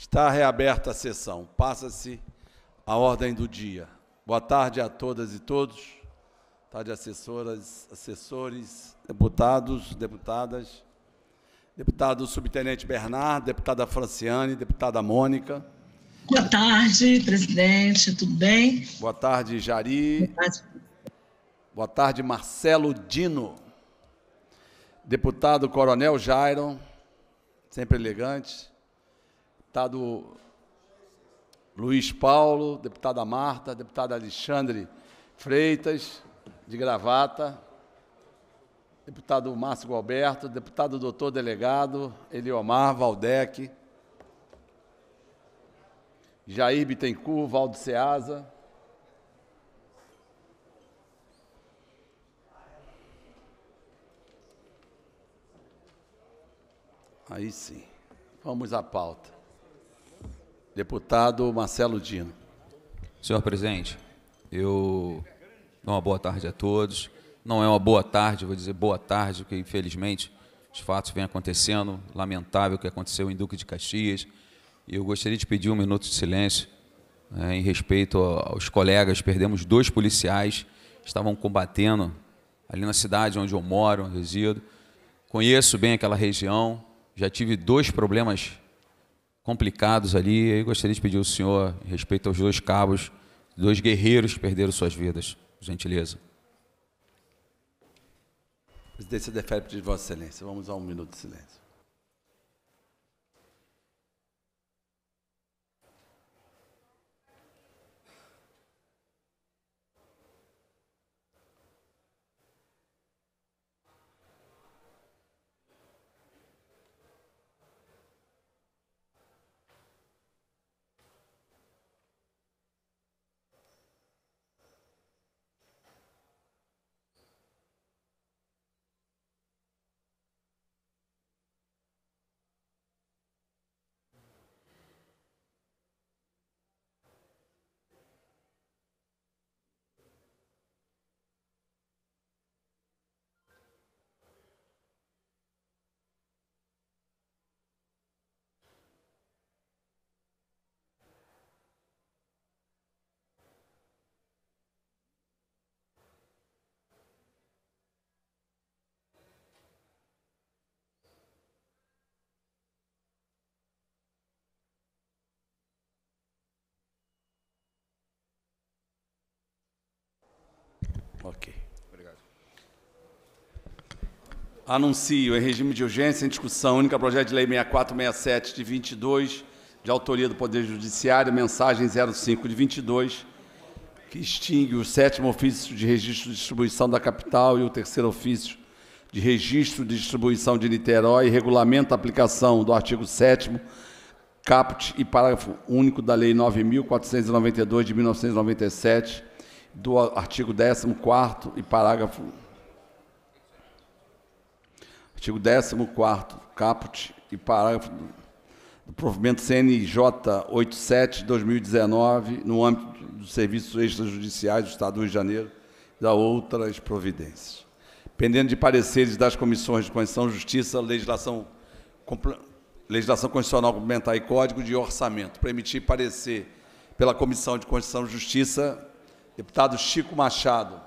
Está reaberta a sessão. Passa-se a ordem do dia. Boa tarde a todas e todos. Boa tarde, assessoras, assessores, deputados, deputadas. Deputado Subtenente Bernardo, deputada Franciane, deputada Mônica. Boa tarde, presidente, tudo bem? Boa tarde, Jari. Boa tarde, Boa tarde Marcelo Dino. Deputado Coronel Jairon, sempre elegante. Deputado Luiz Paulo, deputada Marta, deputado Alexandre Freitas, de gravata, deputado Márcio Alberto, deputado doutor delegado Eliomar Valdec, Jair Bittencourt, Valdo Ceasa, Aí sim. Vamos à pauta. Deputado Marcelo Dino. Senhor presidente, eu. Uma boa tarde a todos. Não é uma boa tarde, vou dizer boa tarde, porque infelizmente os fatos vêm acontecendo. Lamentável o que aconteceu em Duque de Caxias. E eu gostaria de pedir um minuto de silêncio né, em respeito aos colegas. Perdemos dois policiais, estavam combatendo ali na cidade onde eu moro, onde eu resido. Conheço bem aquela região, já tive dois problemas complicados ali. Eu gostaria de pedir ao senhor respeito aos dois cabos, dois guerreiros que perderam suas vidas. Gentileza. Presidência, defere de Vossa Excelência. Vamos a um minuto de silêncio. Ok. Obrigado. Anuncio em regime de urgência em discussão única projeto de lei 6467 de 22 de autoria do Poder Judiciário, mensagem 05 de 22, que extingue o sétimo ofício de registro de distribuição da capital e o terceiro ofício de registro de distribuição de Niterói e a aplicação do artigo 7 caput e parágrafo único da Lei 9.492 de 1997, do artigo 14 e parágrafo. Artigo 14, caput e parágrafo do, do provimento CNJ 87-2019, no âmbito dos serviços extrajudiciais do Estado do Rio de Janeiro e da outras providências. Pendendo de pareceres das comissões de Constituição, e Justiça, Legislação, compl, legislação Constitucional Complementar e Código de Orçamento, para emitir parecer pela Comissão de Constituição, e Justiça, Deputado Chico Machado.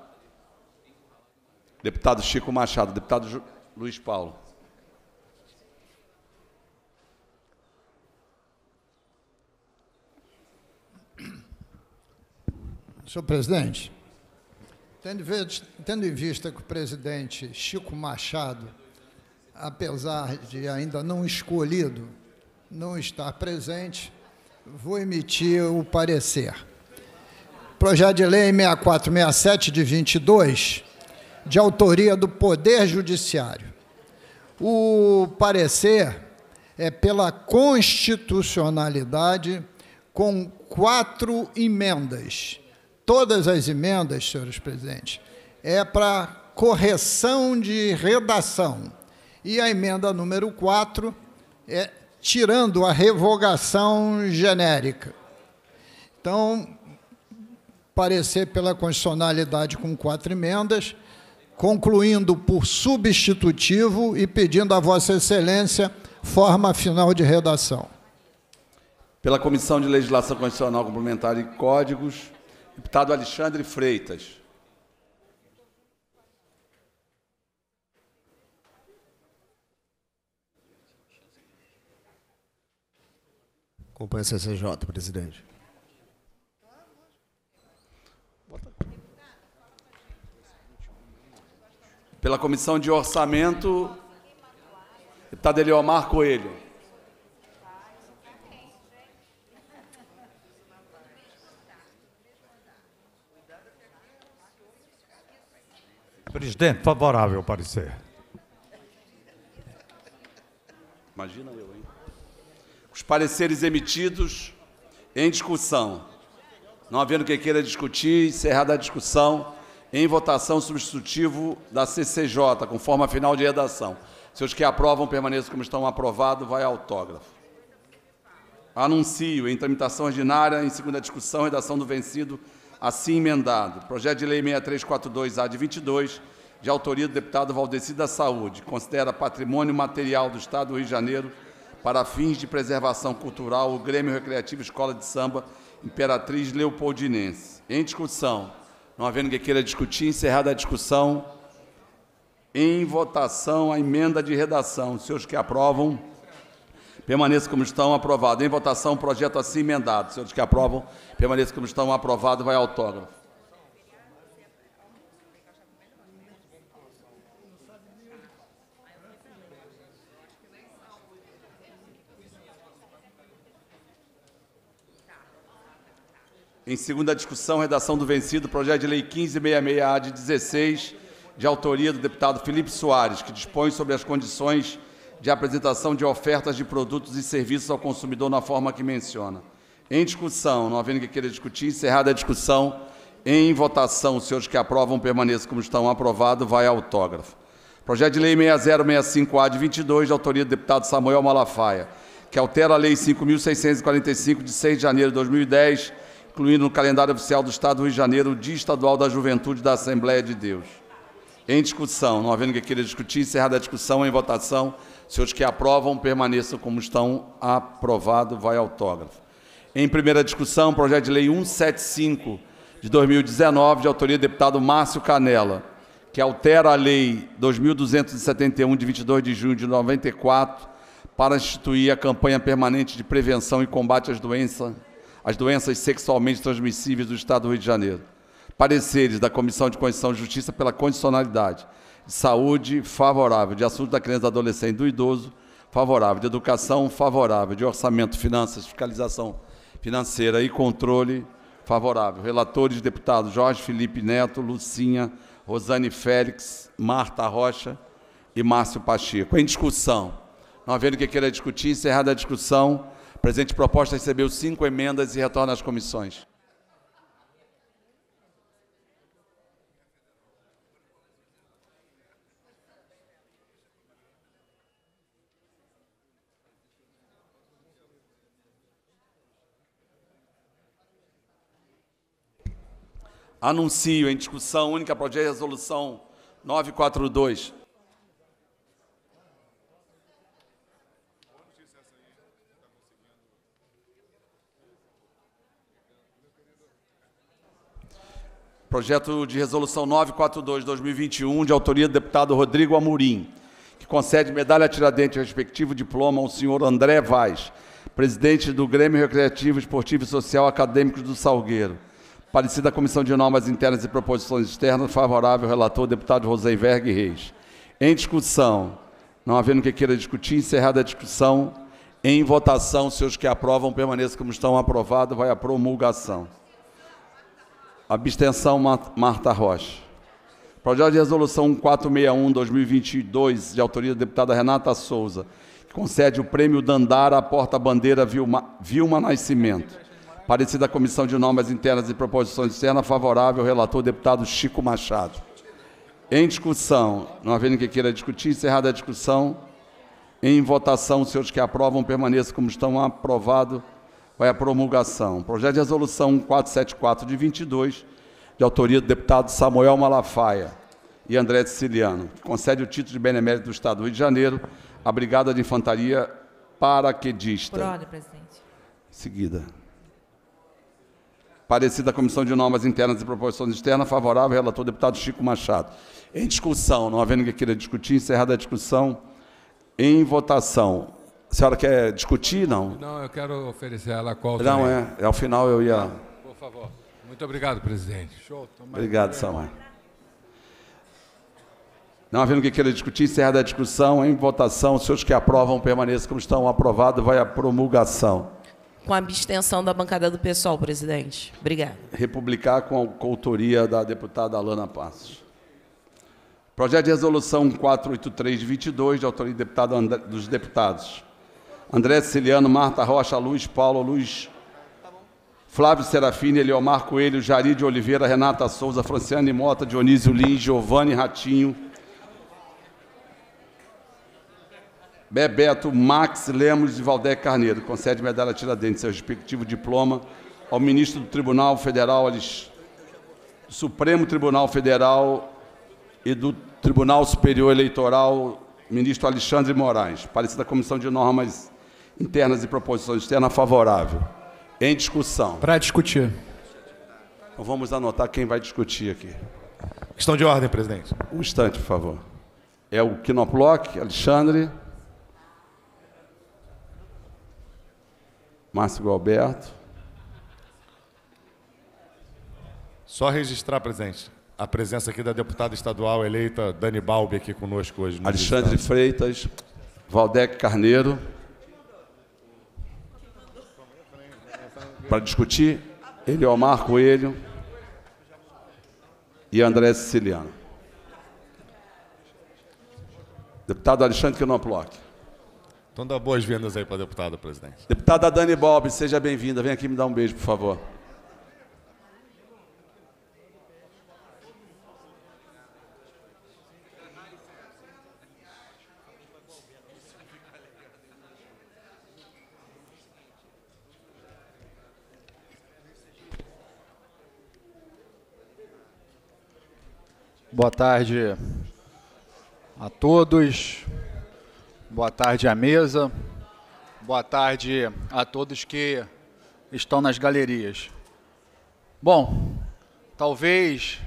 Deputado Chico Machado. Deputado Luiz Paulo. Senhor presidente, tendo, tendo em vista que o presidente Chico Machado, apesar de ainda não escolhido, não estar presente, vou emitir o parecer. Projeto de Lei 6467 de 22, de autoria do Poder Judiciário. O parecer é pela constitucionalidade com quatro emendas. Todas as emendas, senhores presidentes, é para correção de redação. E a emenda número 4 é tirando a revogação genérica. Então, parecer pela constitucionalidade com quatro emendas, concluindo por substitutivo e pedindo a Vossa Excelência forma final de redação. Pela Comissão de Legislação Constitucional Complementar e Códigos, deputado Alexandre Freitas. Acompanha CCJ, presidente. pela Comissão de Orçamento, deputado Eliomar Coelho. Presidente, favorável ao parecer. Imagina eu, hein? Os pareceres emitidos em discussão. Não havendo quem queira discutir, encerrada a discussão em votação substitutivo da CCJ, com forma final de redação. Se os que aprovam permaneçam como estão aprovado, vai autógrafo. Anuncio em tramitação ordinária, em segunda discussão, redação do vencido, assim emendado. Projeto de Lei 6342-A de 22, de autoria do deputado Valdeci da Saúde, considera patrimônio material do Estado do Rio de Janeiro para fins de preservação cultural o Grêmio Recreativo Escola de Samba Imperatriz Leopoldinense. Em discussão, não havendo que queira discutir, encerrada a discussão. Em votação, a emenda de redação. senhores que aprovam, permaneça como estão, aprovado. Em votação, o projeto assim emendado. senhores que aprovam, permaneça como estão, aprovado. Vai autógrafo. Em segunda discussão, redação do vencido, projeto de lei 1566-A de 16, de autoria do deputado Felipe Soares, que dispõe sobre as condições de apresentação de ofertas de produtos e serviços ao consumidor na forma que menciona. Em discussão, não havendo que queira discutir, encerrada a discussão, em votação, os senhores que aprovam permaneçam como estão, aprovado, vai autógrafo. Projeto de Lei 6065-A de 22, de autoria do deputado Samuel Malafaia, que altera a Lei 5.645, de 6 de janeiro de 2010, incluindo no calendário oficial do Estado do Rio de Janeiro o Dia Estadual da Juventude da Assembleia de Deus. Em discussão, não havendo que queira discutir, encerrada a discussão, em votação, senhores que aprovam, permaneçam como estão, aprovado, vai autógrafo. Em primeira discussão, projeto de lei 175 de 2019, de autoria do deputado Márcio Canela, que altera a lei 2271 de 22 de junho de 94 para instituir a campanha permanente de prevenção e combate às doenças as doenças sexualmente transmissíveis do Estado do Rio de Janeiro. Pareceres da Comissão de Constituição e Justiça pela Condicionalidade. Saúde favorável, de assuntos da criança, adolescente e do idoso, favorável, de educação favorável, de orçamento, finanças, fiscalização financeira e controle favorável. Relatores deputados Jorge Felipe Neto, Lucinha, Rosane Félix, Marta Rocha e Márcio Pacheco. Em discussão, não havendo que queira discutir, encerrada a discussão, presente proposta recebeu cinco emendas e retorna às comissões. Anuncio em discussão única projeto de resolução 942 projeto de resolução 942-2021, de autoria do deputado Rodrigo Amorim, que concede medalha Tiradentes e respectivo diploma ao senhor André Vaz, presidente do Grêmio Recreativo, Esportivo e Social Acadêmicos do Salgueiro. Parecida à Comissão de Normas Internas e Proposições Externas, favorável ao relator, deputado Rosenberg Reis. Em discussão, não havendo que queira discutir, encerrada a discussão, em votação, se os que aprovam permaneçam como estão aprovados, vai à promulgação. Abstenção, Marta Rocha. Projeto de resolução 461-2022, de autoria da deputada Renata Souza, que concede o prêmio Dandara à porta-bandeira Vilma, Vilma Nascimento. Parecido da Comissão de Normas Internas e Proposições Externas, favorável ao relator deputado Chico Machado. Em discussão, não havendo que queira discutir, encerrada a discussão. Em votação, os senhores que aprovam permaneçam como estão aprovado foi a promulgação. Projeto de resolução 1474 de 22, de autoria do deputado Samuel Malafaia e André Siciliano, que concede o título de benemérito do Estado do Rio de Janeiro à Brigada de Infantaria Paraquedista. Por ordem, presidente. Em seguida. Parecida a Comissão de Normas Internas e Proposições Externas, favorável ao relator deputado Chico Machado. Em discussão, não havendo que queira discutir, encerrada a discussão, em votação. A senhora quer discutir? Não. Não, eu quero oferecer ela a qual. Não, também. é. Ao é final eu ia. Por favor. Muito obrigado, presidente. Show. Obrigado, Samar. Não havendo que queira discutir, encerra a discussão. Em votação, os senhores que aprovam permaneçam como estão. Aprovado, vai à promulgação. Com a abstenção da bancada do pessoal, presidente. Obrigado. Republicar com a coautoria da deputada Alana Passos. Projeto de resolução 483 de 22, de autoria do deputado André, dos deputados André Ciliano, Marta Rocha, Luiz Paulo, Luiz Flávio Serafini, Eliomar Coelho, Jari de Oliveira, Renata Souza, Franciane Mota, Dionísio Lins, Giovanni Ratinho, Bebeto, Max Lemos e Valdec Carneiro. Concede medalha Tiradentes, seu respectivo diploma, ao ministro do Tribunal Federal, Supremo Tribunal Federal e do Tribunal Superior Eleitoral, ministro Alexandre Moraes. Parecida da Comissão de Normas internas e proposição externa favorável. Em discussão. Para discutir. Então vamos anotar quem vai discutir aqui. Questão de ordem, presidente. Um instante, por favor. É o Quinoploc, Alexandre. Márcio Galberto. Só registrar, presidente, a presença aqui da deputada estadual eleita Dani Balbi aqui conosco hoje. Alexandre Freitas, Valdec Carneiro. para discutir, ele o Marco Coelho e André Siciliano. Deputado Alexandre Quinoplock. Então dá boas-vindas aí para a deputada, presidente. Deputada Dani Bob, seja bem-vinda. Vem aqui me dar um beijo, por favor. Boa tarde a todos. Boa tarde à mesa. Boa tarde a todos que estão nas galerias. Bom, talvez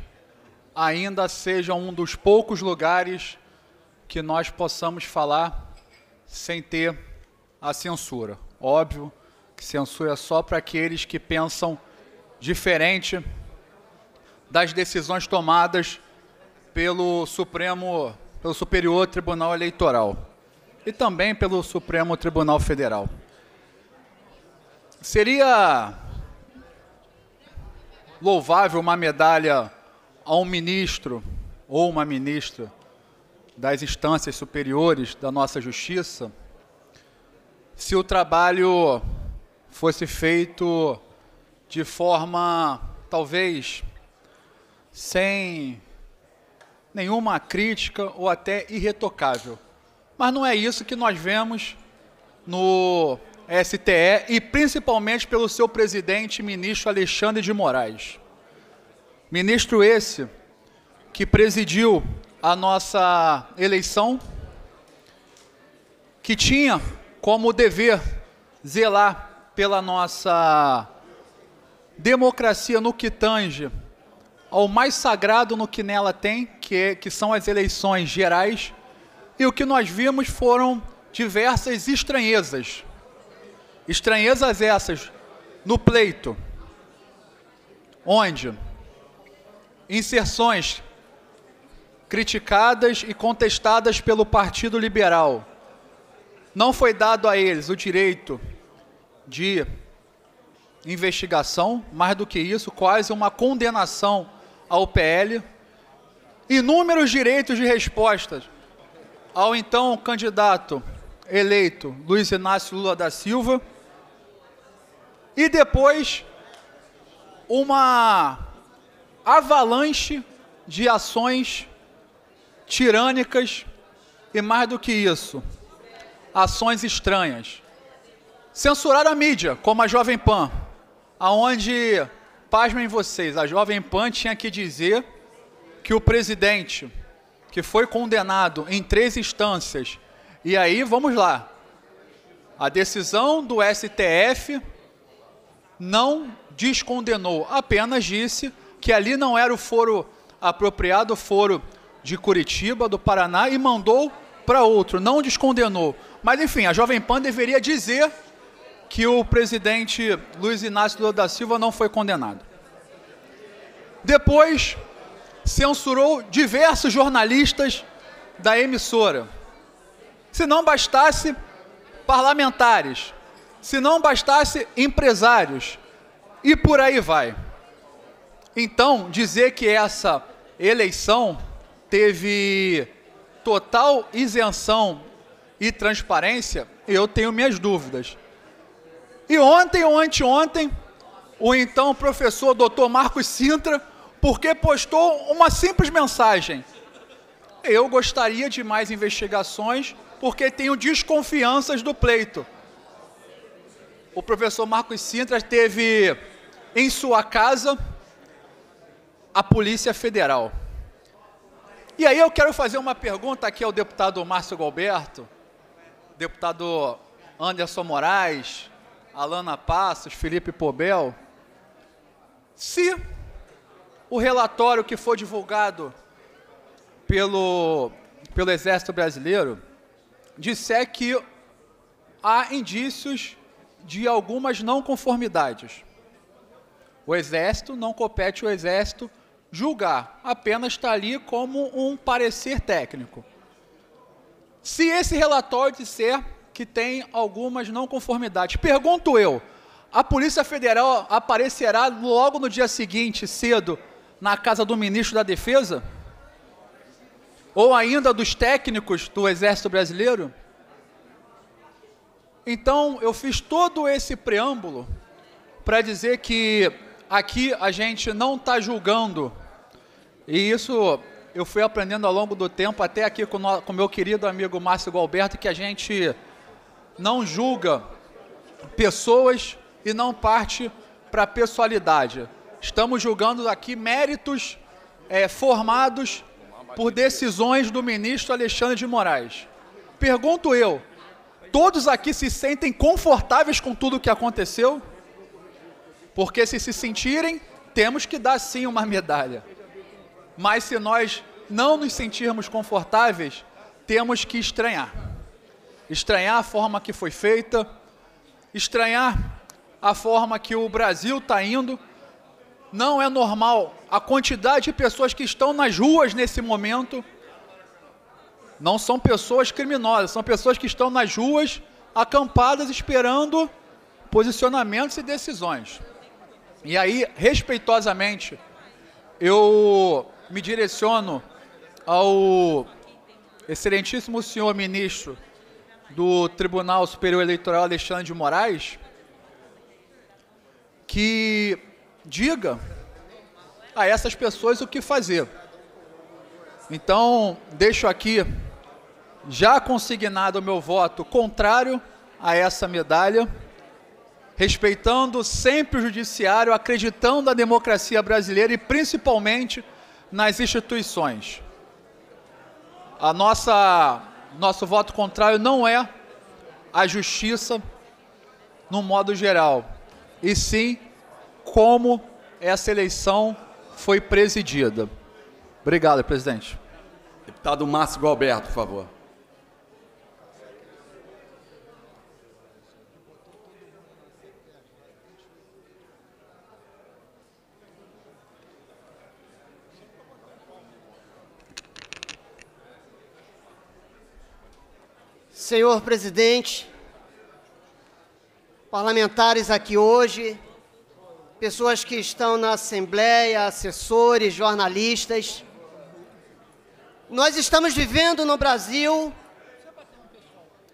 ainda seja um dos poucos lugares que nós possamos falar sem ter a censura. Óbvio que censura é só para aqueles que pensam diferente das decisões tomadas pelo Supremo, pelo Superior Tribunal Eleitoral e também pelo Supremo Tribunal Federal. Seria louvável uma medalha a um ministro ou uma ministra das instâncias superiores da nossa justiça se o trabalho fosse feito de forma talvez sem nenhuma crítica ou até irretocável. Mas não é isso que nós vemos no STE e principalmente pelo seu presidente, ministro Alexandre de Moraes. Ministro esse que presidiu a nossa eleição, que tinha como dever zelar pela nossa democracia no que tange ao mais sagrado no que nela tem, que, que são as eleições gerais, e o que nós vimos foram diversas estranhezas. Estranhezas essas no pleito, onde inserções criticadas e contestadas pelo Partido Liberal. Não foi dado a eles o direito de investigação, mais do que isso, quase uma condenação ao PL inúmeros direitos de respostas ao então candidato eleito Luiz Inácio Lula da Silva e depois uma avalanche de ações tirânicas e mais do que isso, ações estranhas. Censurar a mídia, como a Jovem Pan, aonde, pasmem vocês, a Jovem Pan tinha que dizer que o presidente, que foi condenado em três instâncias, e aí vamos lá, a decisão do STF não descondenou, apenas disse que ali não era o foro apropriado, o foro de Curitiba, do Paraná, e mandou para outro, não descondenou. Mas enfim, a Jovem Pan deveria dizer que o presidente Luiz Inácio Lula da Silva não foi condenado. Depois, censurou diversos jornalistas da emissora. Se não bastasse, parlamentares. Se não bastasse, empresários. E por aí vai. Então, dizer que essa eleição teve total isenção e transparência, eu tenho minhas dúvidas. E ontem ou anteontem, o então professor Dr. Marcos Sintra porque postou uma simples mensagem. Eu gostaria de mais investigações porque tenho desconfianças do pleito. O professor Marcos Sintra teve em sua casa a Polícia Federal. E aí eu quero fazer uma pergunta aqui ao deputado Márcio Galberto, deputado Anderson Moraes, Alana Passos, Felipe Pobel. Se o relatório que foi divulgado pelo, pelo Exército Brasileiro disser que há indícios de algumas não conformidades. O Exército não compete o Exército julgar, apenas está ali como um parecer técnico. Se esse relatório disser que tem algumas não conformidades, pergunto eu, a Polícia Federal aparecerá logo no dia seguinte, cedo, na casa do ministro da Defesa? Ou ainda dos técnicos do Exército Brasileiro? Então, eu fiz todo esse preâmbulo para dizer que aqui a gente não está julgando, e isso eu fui aprendendo ao longo do tempo, até aqui com o meu querido amigo Márcio Galberto, que a gente não julga pessoas e não parte para a pessoalidade. Estamos julgando aqui méritos é, formados por decisões do ministro Alexandre de Moraes. Pergunto eu, todos aqui se sentem confortáveis com tudo o que aconteceu? Porque se se sentirem, temos que dar sim uma medalha. Mas se nós não nos sentirmos confortáveis, temos que estranhar. Estranhar a forma que foi feita, estranhar a forma que o Brasil está indo não é normal a quantidade de pessoas que estão nas ruas nesse momento. Não são pessoas criminosas, são pessoas que estão nas ruas, acampadas, esperando posicionamentos e decisões. E aí, respeitosamente, eu me direciono ao excelentíssimo senhor ministro do Tribunal Superior Eleitoral, Alexandre de Moraes, que diga a essas pessoas o que fazer. Então, deixo aqui já consignado o meu voto contrário a essa medalha, respeitando sempre o judiciário, acreditando na democracia brasileira e principalmente nas instituições. A nossa nosso voto contrário não é a justiça no modo geral, e sim como essa eleição foi presidida. Obrigado, presidente. Deputado Márcio Galberto, por favor. Senhor presidente, parlamentares aqui hoje, pessoas que estão na Assembleia, assessores, jornalistas. Nós estamos vivendo no Brasil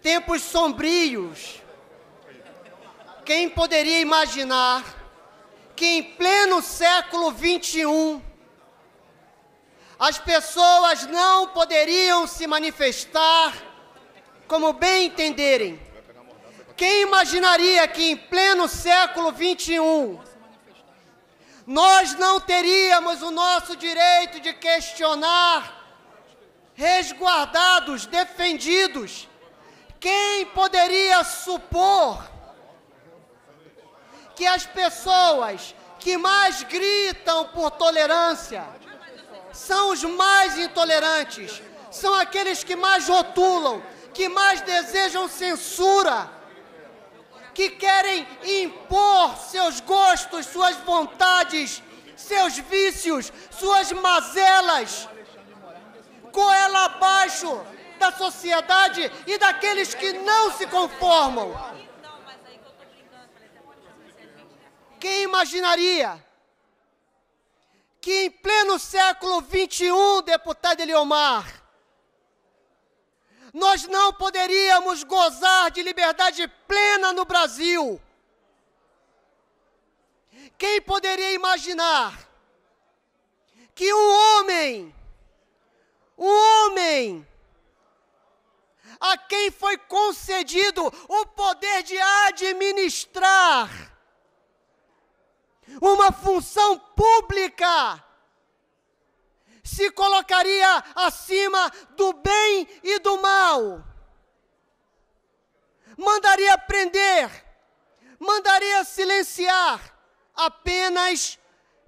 tempos sombrios. Quem poderia imaginar que em pleno século XXI as pessoas não poderiam se manifestar como bem entenderem? Quem imaginaria que em pleno século XXI nós não teríamos o nosso direito de questionar, resguardados, defendidos. Quem poderia supor que as pessoas que mais gritam por tolerância são os mais intolerantes, são aqueles que mais rotulam, que mais desejam censura? que querem impor seus gostos, suas vontades, seus vícios, suas mazelas, ela abaixo da sociedade e daqueles que não se conformam. Quem imaginaria que em pleno século XXI, deputado Eliomar, nós não poderíamos gozar de liberdade plena no Brasil. Quem poderia imaginar que um homem, um homem, a quem foi concedido o poder de administrar uma função pública, se colocaria acima do bem e do mal. Mandaria prender, mandaria silenciar, apenas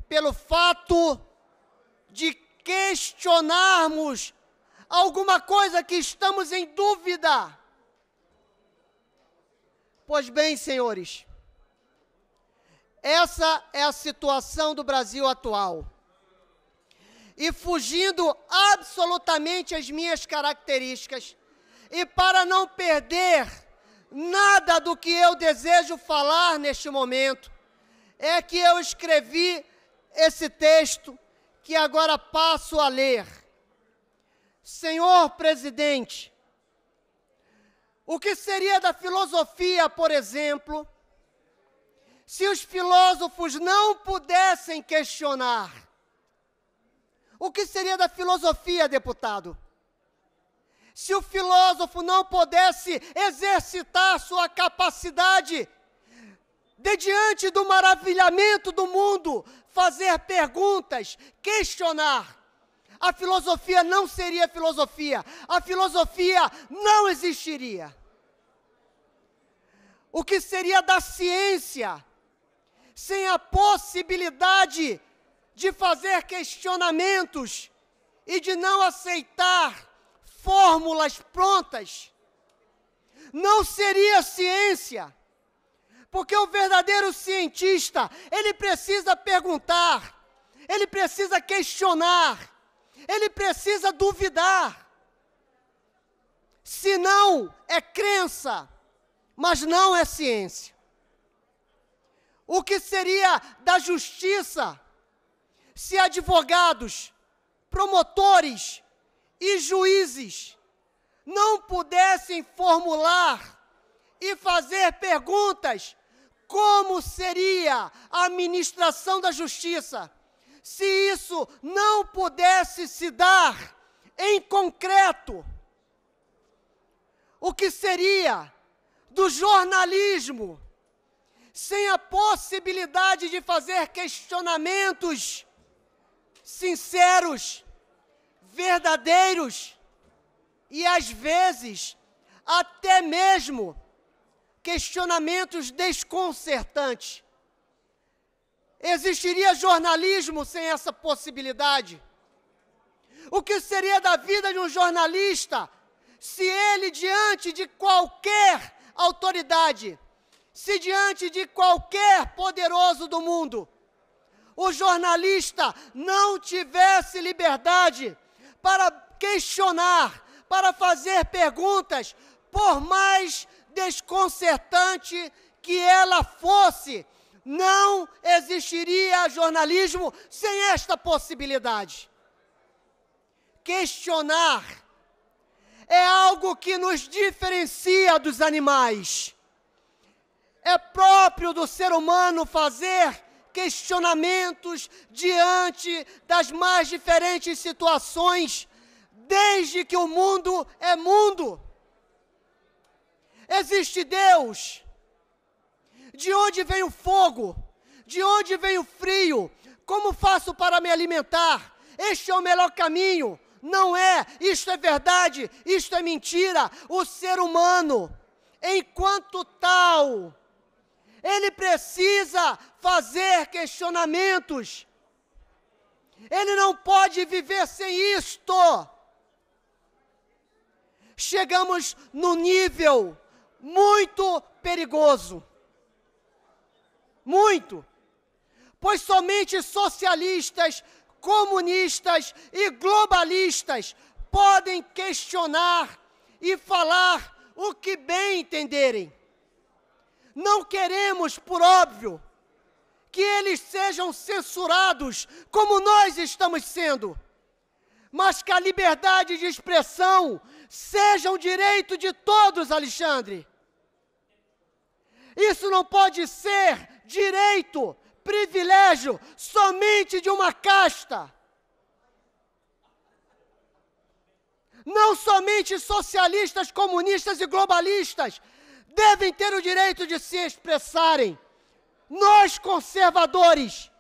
pelo fato de questionarmos alguma coisa que estamos em dúvida. Pois bem, senhores, essa é a situação do Brasil atual e fugindo absolutamente as minhas características. E para não perder nada do que eu desejo falar neste momento, é que eu escrevi esse texto que agora passo a ler. Senhor presidente, o que seria da filosofia, por exemplo, se os filósofos não pudessem questionar? O que seria da filosofia, deputado? Se o filósofo não pudesse exercitar sua capacidade de diante do maravilhamento do mundo, fazer perguntas, questionar, a filosofia não seria filosofia, a filosofia não existiria. O que seria da ciência sem a possibilidade de fazer questionamentos e de não aceitar fórmulas prontas. Não seria ciência, porque o verdadeiro cientista, ele precisa perguntar, ele precisa questionar, ele precisa duvidar. Se não, é crença, mas não é ciência. O que seria da justiça? se advogados, promotores e juízes não pudessem formular e fazer perguntas como seria a administração da justiça se isso não pudesse se dar em concreto? O que seria do jornalismo sem a possibilidade de fazer questionamentos sinceros, verdadeiros e às vezes até mesmo questionamentos desconcertantes. Existiria jornalismo sem essa possibilidade? O que seria da vida de um jornalista se ele, diante de qualquer autoridade, se diante de qualquer poderoso do mundo, o jornalista não tivesse liberdade para questionar, para fazer perguntas, por mais desconcertante que ela fosse, não existiria jornalismo sem esta possibilidade. Questionar é algo que nos diferencia dos animais. É próprio do ser humano fazer questionamentos diante das mais diferentes situações, desde que o mundo é mundo. Existe Deus. De onde vem o fogo? De onde vem o frio? Como faço para me alimentar? Este é o melhor caminho. Não é, isto é verdade, isto é mentira. O ser humano, enquanto tal, ele precisa fazer questionamentos. Ele não pode viver sem isto. Chegamos no nível muito perigoso. Muito. Pois somente socialistas, comunistas e globalistas podem questionar e falar o que bem entenderem. Não queremos, por óbvio, que eles sejam censurados, como nós estamos sendo, mas que a liberdade de expressão seja um direito de todos, Alexandre. Isso não pode ser direito, privilégio somente de uma casta. Não somente socialistas, comunistas e globalistas, devem ter o direito de se expressarem. Nós, conservadores,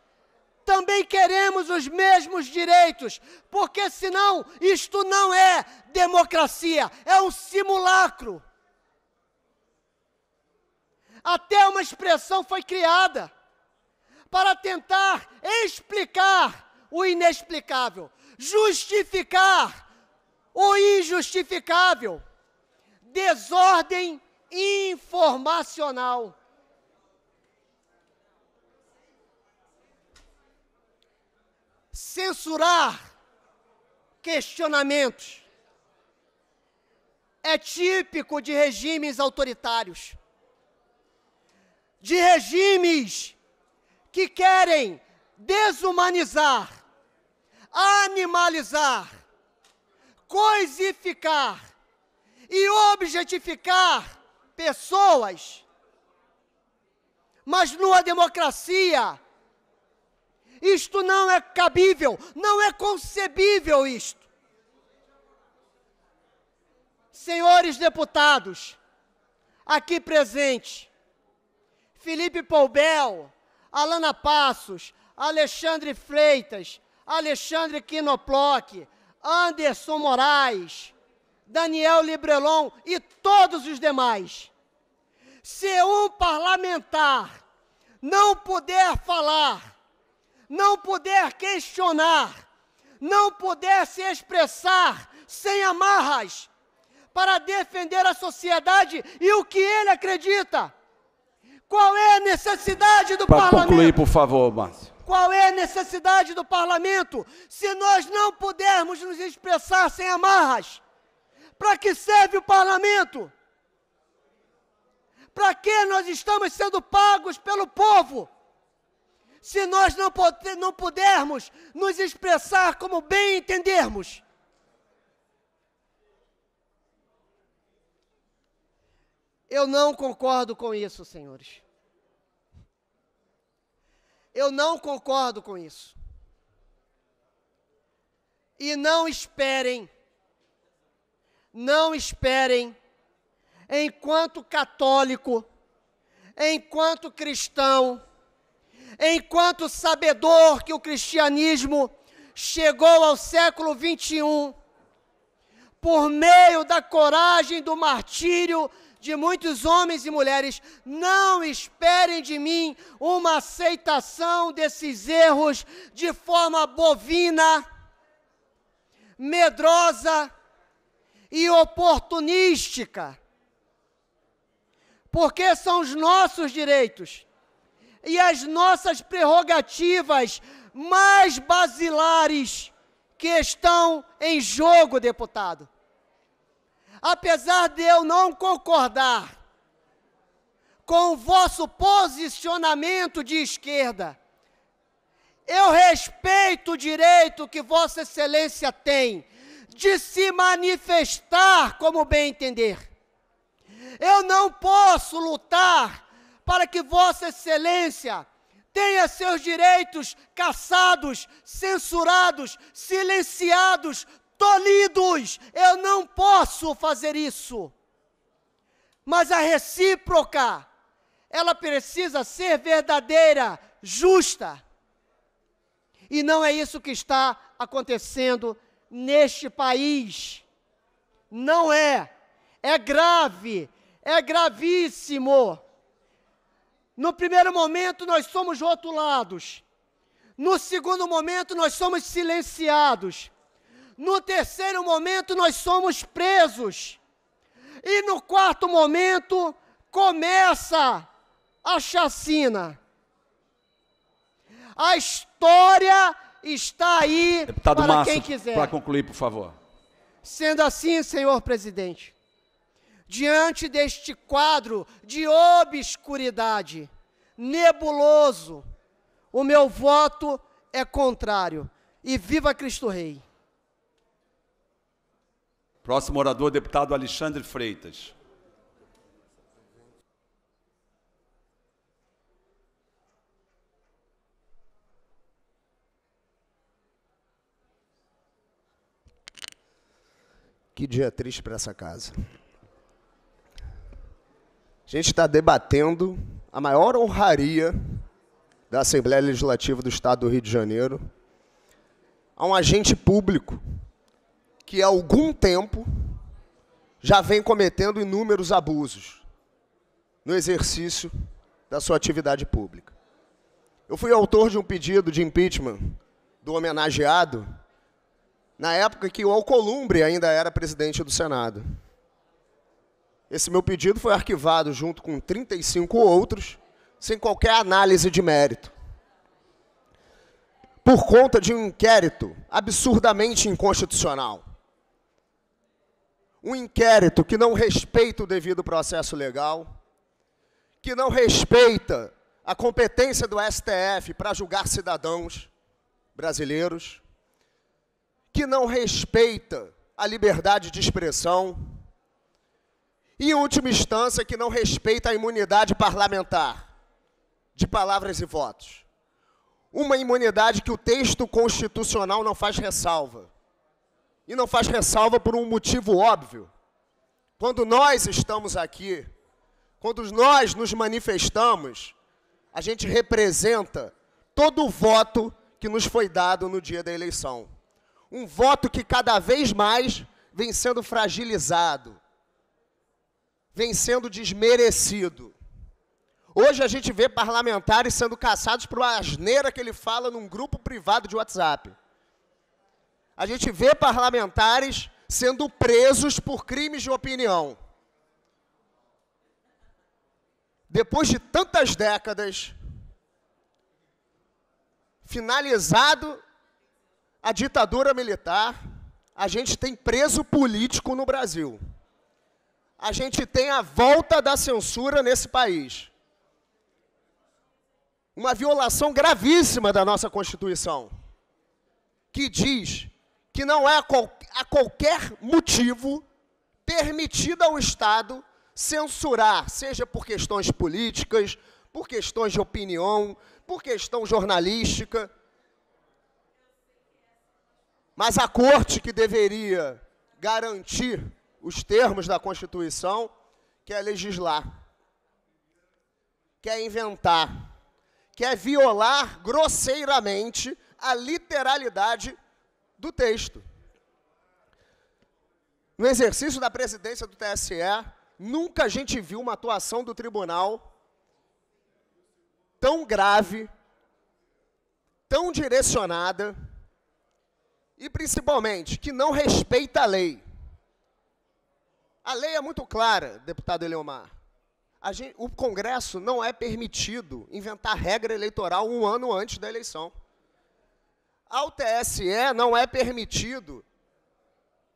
também queremos os mesmos direitos, porque senão isto não é democracia, é um simulacro. Até uma expressão foi criada para tentar explicar o inexplicável, justificar o injustificável. Desordem informacional. Censurar questionamentos é típico de regimes autoritários, de regimes que querem desumanizar, animalizar, coisificar e objetificar pessoas. Mas numa democracia, isto não é cabível, não é concebível isto. Senhores deputados, aqui presentes, Felipe Poubel, Alana Passos, Alexandre Freitas, Alexandre Quinoploque, Anderson Moraes, Daniel Librelon e todos os demais. Se um parlamentar não puder falar, não puder questionar, não puder se expressar sem amarras para defender a sociedade e o que ele acredita, qual é a necessidade do pra parlamento? concluir, por favor, Márcio. Qual é a necessidade do parlamento se nós não pudermos nos expressar sem amarras? Para que serve o parlamento? Para que nós estamos sendo pagos pelo povo? Se nós não, não pudermos nos expressar como bem entendermos. Eu não concordo com isso, senhores. Eu não concordo com isso. E não esperem não esperem, enquanto católico, enquanto cristão, enquanto sabedor que o cristianismo chegou ao século 21, por meio da coragem do martírio de muitos homens e mulheres, não esperem de mim uma aceitação desses erros de forma bovina, medrosa, e oportunística. Porque são os nossos direitos e as nossas prerrogativas mais basilares que estão em jogo, deputado. Apesar de eu não concordar com o vosso posicionamento de esquerda, eu respeito o direito que Vossa Excelência tem de se manifestar como bem entender. Eu não posso lutar para que Vossa Excelência tenha seus direitos caçados, censurados, silenciados, tolhidos. Eu não posso fazer isso. Mas a recíproca, ela precisa ser verdadeira, justa. E não é isso que está acontecendo neste país. Não é. É grave. É gravíssimo. No primeiro momento, nós somos rotulados. No segundo momento, nós somos silenciados. No terceiro momento, nós somos presos. E no quarto momento, começa a chacina. A história está aí Deputado para quem quiser. Para concluir, por favor. Sendo assim, senhor presidente, diante deste quadro de obscuridade, nebuloso, o meu voto é contrário. E viva Cristo Rei. Próximo orador, deputado Alexandre Freitas. Que dia triste para essa casa. A gente está debatendo a maior honraria da Assembleia Legislativa do Estado do Rio de Janeiro a um agente público que há algum tempo já vem cometendo inúmeros abusos no exercício da sua atividade pública. Eu fui autor de um pedido de impeachment do homenageado na época que o Alcolumbre ainda era presidente do Senado. Esse meu pedido foi arquivado junto com 35 outros, sem qualquer análise de mérito. Por conta de um inquérito absurdamente inconstitucional. Um inquérito que não respeita o devido processo legal, que não respeita a competência do STF para julgar cidadãos brasileiros que não respeita a liberdade de expressão e, em última instância, que não respeita a imunidade parlamentar de palavras e votos. Uma imunidade que o texto constitucional não faz ressalva. E não faz ressalva por um motivo óbvio. Quando nós estamos aqui, quando nós nos manifestamos, a gente representa todo o voto que nos foi dado no dia da eleição um voto que cada vez mais vem sendo fragilizado, vem sendo desmerecido. Hoje a gente vê parlamentares sendo caçados por uma asneira que ele fala num grupo privado de WhatsApp. A gente vê parlamentares sendo presos por crimes de opinião. Depois de tantas décadas, finalizado a ditadura militar, a gente tem preso político no Brasil. A gente tem a volta da censura nesse país. Uma violação gravíssima da nossa Constituição, que diz que não é a, qual, a qualquer motivo permitido ao Estado censurar, seja por questões políticas, por questões de opinião, por questão jornalística. Mas a corte que deveria garantir os termos da Constituição quer legislar, quer inventar, quer violar grosseiramente a literalidade do texto. No exercício da presidência do TSE, nunca a gente viu uma atuação do tribunal tão grave, tão direcionada e principalmente que não respeita a lei. A lei é muito clara, deputado Eleomar. Gente, o Congresso não é permitido inventar regra eleitoral um ano antes da eleição. Ao TSE não é permitido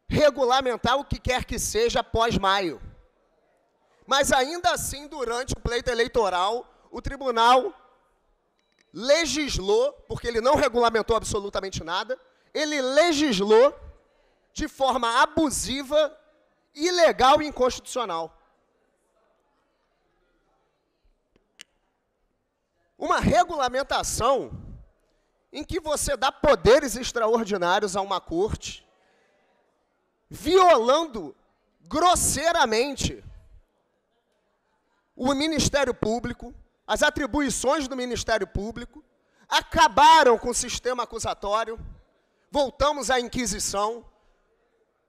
regulamentar o que quer que seja após maio. Mas ainda assim, durante o pleito eleitoral, o tribunal legislou, porque ele não regulamentou absolutamente nada, ele legislou de forma abusiva, ilegal e inconstitucional. Uma regulamentação em que você dá poderes extraordinários a uma corte, violando grosseiramente o Ministério Público, as atribuições do Ministério Público, acabaram com o sistema acusatório voltamos à Inquisição,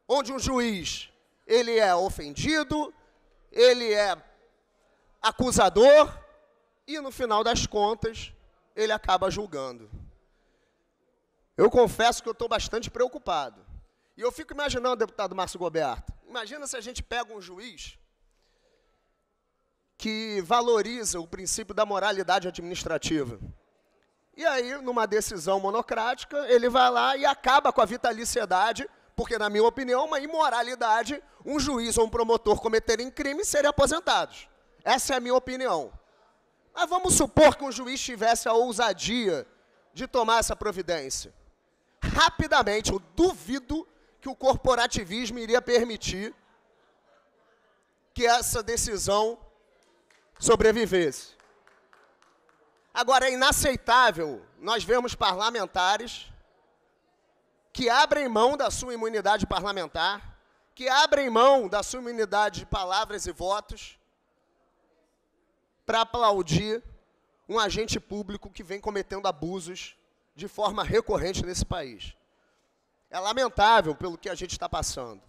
onde um juiz, ele é ofendido, ele é acusador e no final das contas, ele acaba julgando. Eu confesso que eu estou bastante preocupado. E eu fico imaginando, deputado Márcio Goberto, imagina se a gente pega um juiz que valoriza o princípio da moralidade administrativa. E aí, numa decisão monocrática, ele vai lá e acaba com a vitaliciedade, porque, na minha opinião, uma imoralidade um juiz ou um promotor cometerem crime e serem aposentados. Essa é a minha opinião. Mas vamos supor que um juiz tivesse a ousadia de tomar essa providência. Rapidamente, eu duvido que o corporativismo iria permitir que essa decisão sobrevivesse. Agora, é inaceitável nós vermos parlamentares que abrem mão da sua imunidade parlamentar, que abrem mão da sua imunidade de palavras e votos para aplaudir um agente público que vem cometendo abusos de forma recorrente nesse país. É lamentável pelo que a gente está passando.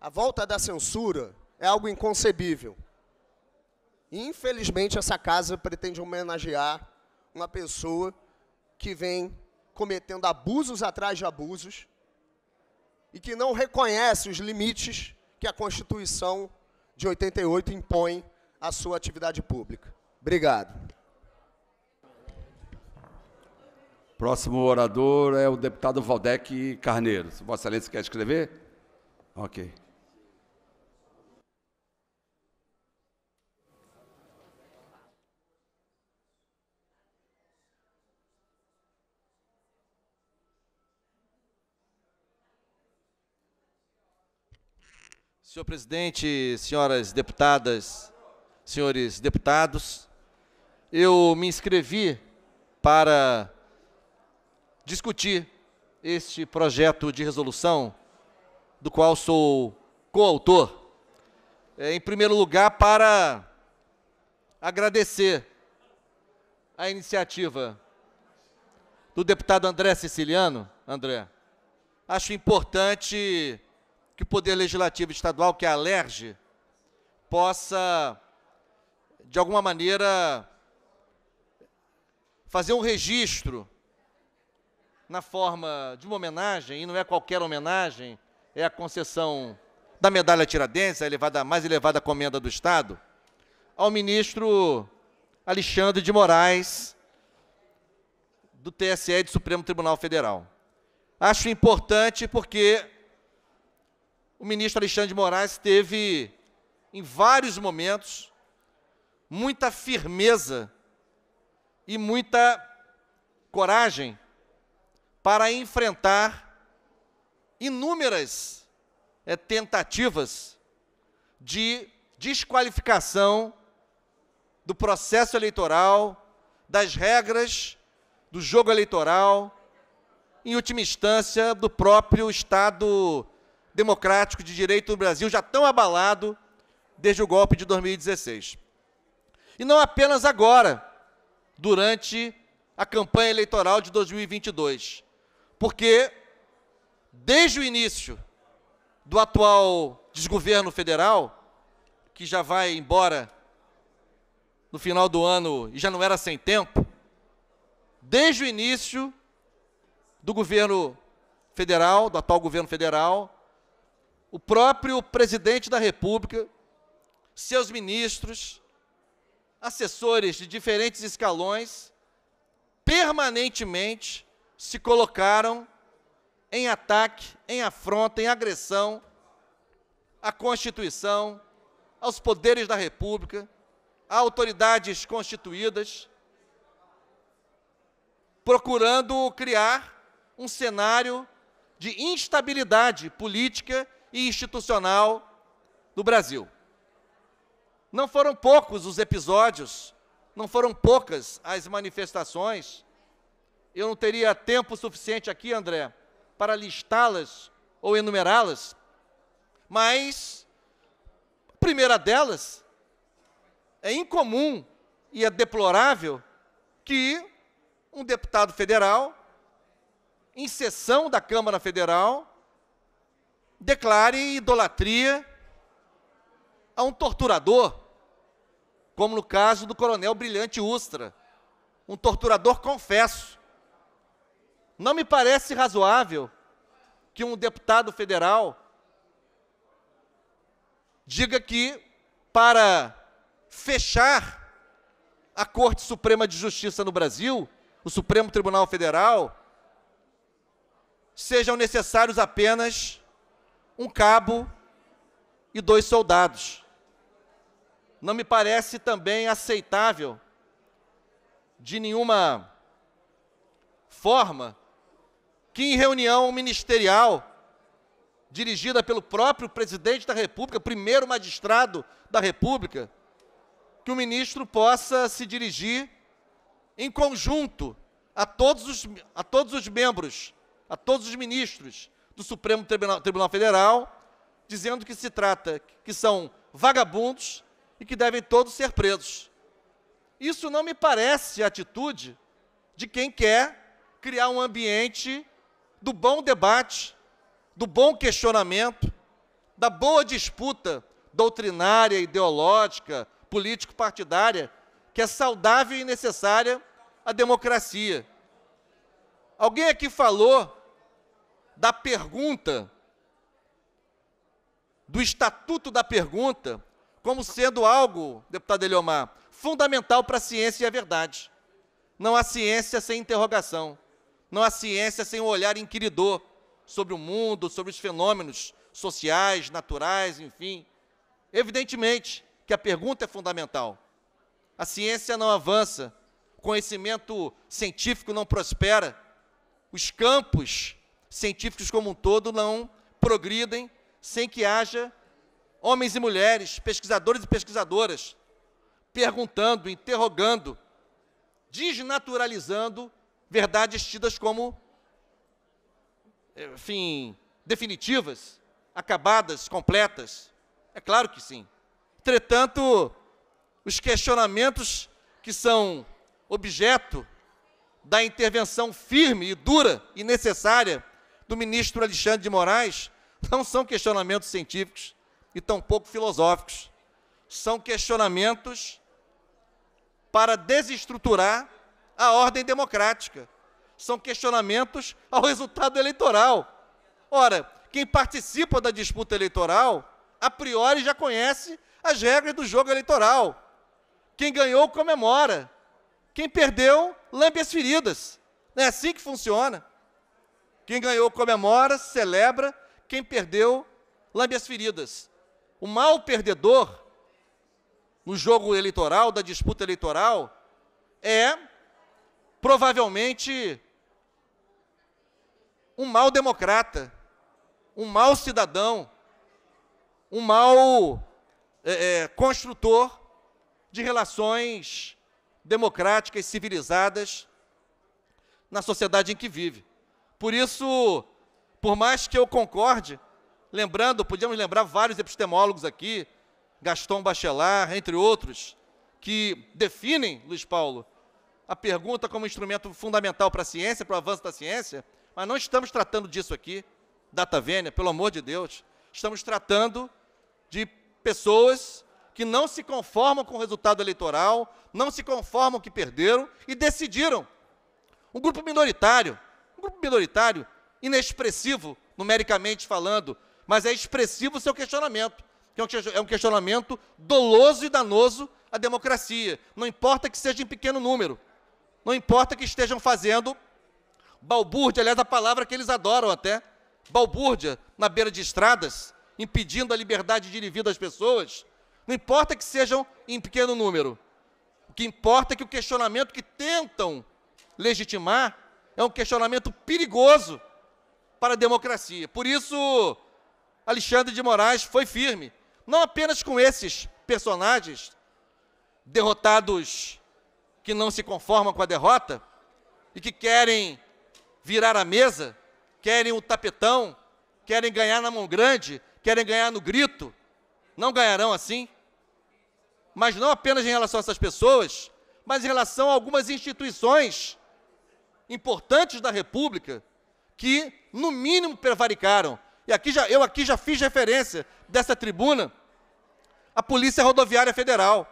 A volta da censura é algo inconcebível. infelizmente, essa casa pretende homenagear uma pessoa que vem cometendo abusos atrás de abusos e que não reconhece os limites que a Constituição de 88 impõe à sua atividade pública. Obrigado. Próximo orador é o deputado Valdec Carneiro. Vossa Excelência quer escrever? Ok. Senhor presidente, senhoras deputadas, senhores deputados, eu me inscrevi para discutir este projeto de resolução, do qual sou coautor. É, em primeiro lugar, para agradecer a iniciativa do deputado André Siciliano. André, acho importante que o Poder Legislativo Estadual, que é a LERJ, possa, de alguma maneira, fazer um registro na forma de uma homenagem, e não é qualquer homenagem, é a concessão da medalha Tiradentes, a, elevada, a mais elevada comenda do Estado, ao ministro Alexandre de Moraes, do TSE e do Supremo Tribunal Federal. Acho importante porque o ministro Alexandre de Moraes teve, em vários momentos, muita firmeza e muita coragem para enfrentar inúmeras é, tentativas de desqualificação do processo eleitoral, das regras do jogo eleitoral, em última instância, do próprio Estado democrático de direito do Brasil já tão abalado desde o golpe de 2016. E não apenas agora, durante a campanha eleitoral de 2022, porque desde o início do atual desgoverno federal, que já vai embora no final do ano e já não era sem tempo, desde o início do governo federal, do atual governo federal, o próprio presidente da República, seus ministros, assessores de diferentes escalões, permanentemente se colocaram em ataque, em afronta, em agressão à Constituição, aos poderes da República, a autoridades constituídas, procurando criar um cenário de instabilidade política e institucional do Brasil. Não foram poucos os episódios, não foram poucas as manifestações. Eu não teria tempo suficiente aqui, André, para listá-las ou enumerá-las, mas a primeira delas é incomum e é deplorável que um deputado federal, em sessão da Câmara Federal, declare idolatria a um torturador, como no caso do coronel Brilhante Ustra, um torturador confesso. Não me parece razoável que um deputado federal diga que para fechar a Corte Suprema de Justiça no Brasil, o Supremo Tribunal Federal, sejam necessários apenas um cabo e dois soldados. Não me parece também aceitável de nenhuma forma que em reunião ministerial dirigida pelo próprio presidente da República, primeiro magistrado da República, que o ministro possa se dirigir em conjunto a todos os, a todos os membros, a todos os ministros, do Supremo Tribunal, Tribunal Federal, dizendo que se trata, que são vagabundos e que devem todos ser presos. Isso não me parece a atitude de quem quer criar um ambiente do bom debate, do bom questionamento, da boa disputa doutrinária, ideológica, político-partidária, que é saudável e necessária à democracia. Alguém aqui falou da pergunta, do estatuto da pergunta, como sendo algo, deputado Eliomar, fundamental para a ciência e a verdade. Não há ciência sem interrogação. Não há ciência sem um olhar inquiridor sobre o mundo, sobre os fenômenos sociais, naturais, enfim. Evidentemente que a pergunta é fundamental. A ciência não avança, o conhecimento científico não prospera, os campos científicos como um todo não progridem sem que haja homens e mulheres, pesquisadores e pesquisadoras, perguntando, interrogando, desnaturalizando verdades tidas como, enfim, definitivas, acabadas, completas. É claro que sim. Entretanto, os questionamentos que são objeto da intervenção firme e dura e necessária do ministro Alexandre de Moraes não são questionamentos científicos e tampouco filosóficos. São questionamentos para desestruturar a ordem democrática. São questionamentos ao resultado eleitoral. Ora, quem participa da disputa eleitoral, a priori já conhece as regras do jogo eleitoral. Quem ganhou comemora. Quem perdeu lambe as feridas. Não é assim que funciona. Quem ganhou comemora, celebra, quem perdeu, lambe as feridas. O mal perdedor, no jogo eleitoral, da disputa eleitoral, é provavelmente um mal democrata, um mau cidadão, um mau é, é, construtor de relações democráticas, civilizadas na sociedade em que vive. Por isso, por mais que eu concorde, lembrando, podíamos lembrar vários epistemólogos aqui, Gaston Bachelard, entre outros, que definem, Luiz Paulo, a pergunta como instrumento fundamental para a ciência, para o avanço da ciência, mas não estamos tratando disso aqui, data vênia, pelo amor de Deus. Estamos tratando de pessoas que não se conformam com o resultado eleitoral, não se conformam que perderam e decidiram. Um grupo minoritário, grupo minoritário, inexpressivo, numericamente falando, mas é expressivo o seu questionamento, que é, é um questionamento doloso e danoso à democracia. Não importa que seja em pequeno número, não importa que estejam fazendo balbúrdia, aliás, a palavra que eles adoram até, balbúrdia na beira de estradas, impedindo a liberdade de ir e vir das pessoas. Não importa que sejam em pequeno número. O que importa é que o questionamento que tentam legitimar é um questionamento perigoso para a democracia. Por isso, Alexandre de Moraes foi firme, não apenas com esses personagens derrotados que não se conformam com a derrota e que querem virar a mesa, querem o tapetão, querem ganhar na mão grande, querem ganhar no grito. Não ganharão assim. Mas não apenas em relação a essas pessoas, mas em relação a algumas instituições importantes da República que, no mínimo, prevaricaram. E aqui já, eu aqui já fiz referência dessa tribuna à Polícia Rodoviária Federal.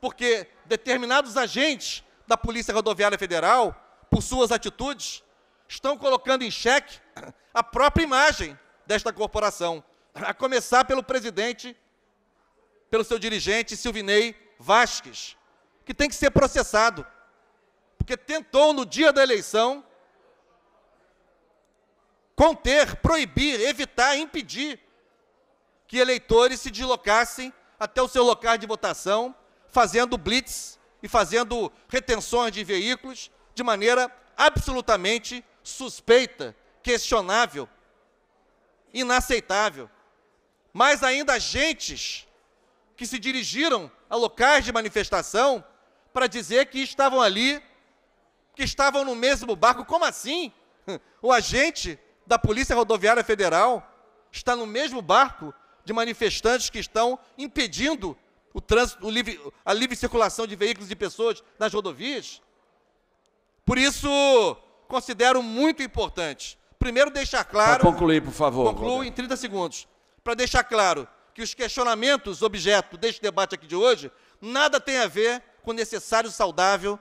Porque determinados agentes da Polícia Rodoviária Federal, por suas atitudes, estão colocando em xeque a própria imagem desta corporação, a começar pelo presidente, pelo seu dirigente Silvinei Vasques, que tem que ser processado porque tentou no dia da eleição conter, proibir, evitar, impedir que eleitores se deslocassem até o seu local de votação, fazendo blitz e fazendo retenções de veículos de maneira absolutamente suspeita, questionável, inaceitável. Mas ainda agentes que se dirigiram a locais de manifestação para dizer que estavam ali que estavam no mesmo barco. Como assim? O agente da Polícia Rodoviária Federal está no mesmo barco de manifestantes que estão impedindo o trânsito, o livre, a livre circulação de veículos e pessoas nas rodovias. Por isso, considero muito importante, primeiro, deixar claro. Para concluir, por favor. Concluo Roberto. em 30 segundos. Para deixar claro que os questionamentos objeto deste debate aqui de hoje nada tem a ver com necessário saudável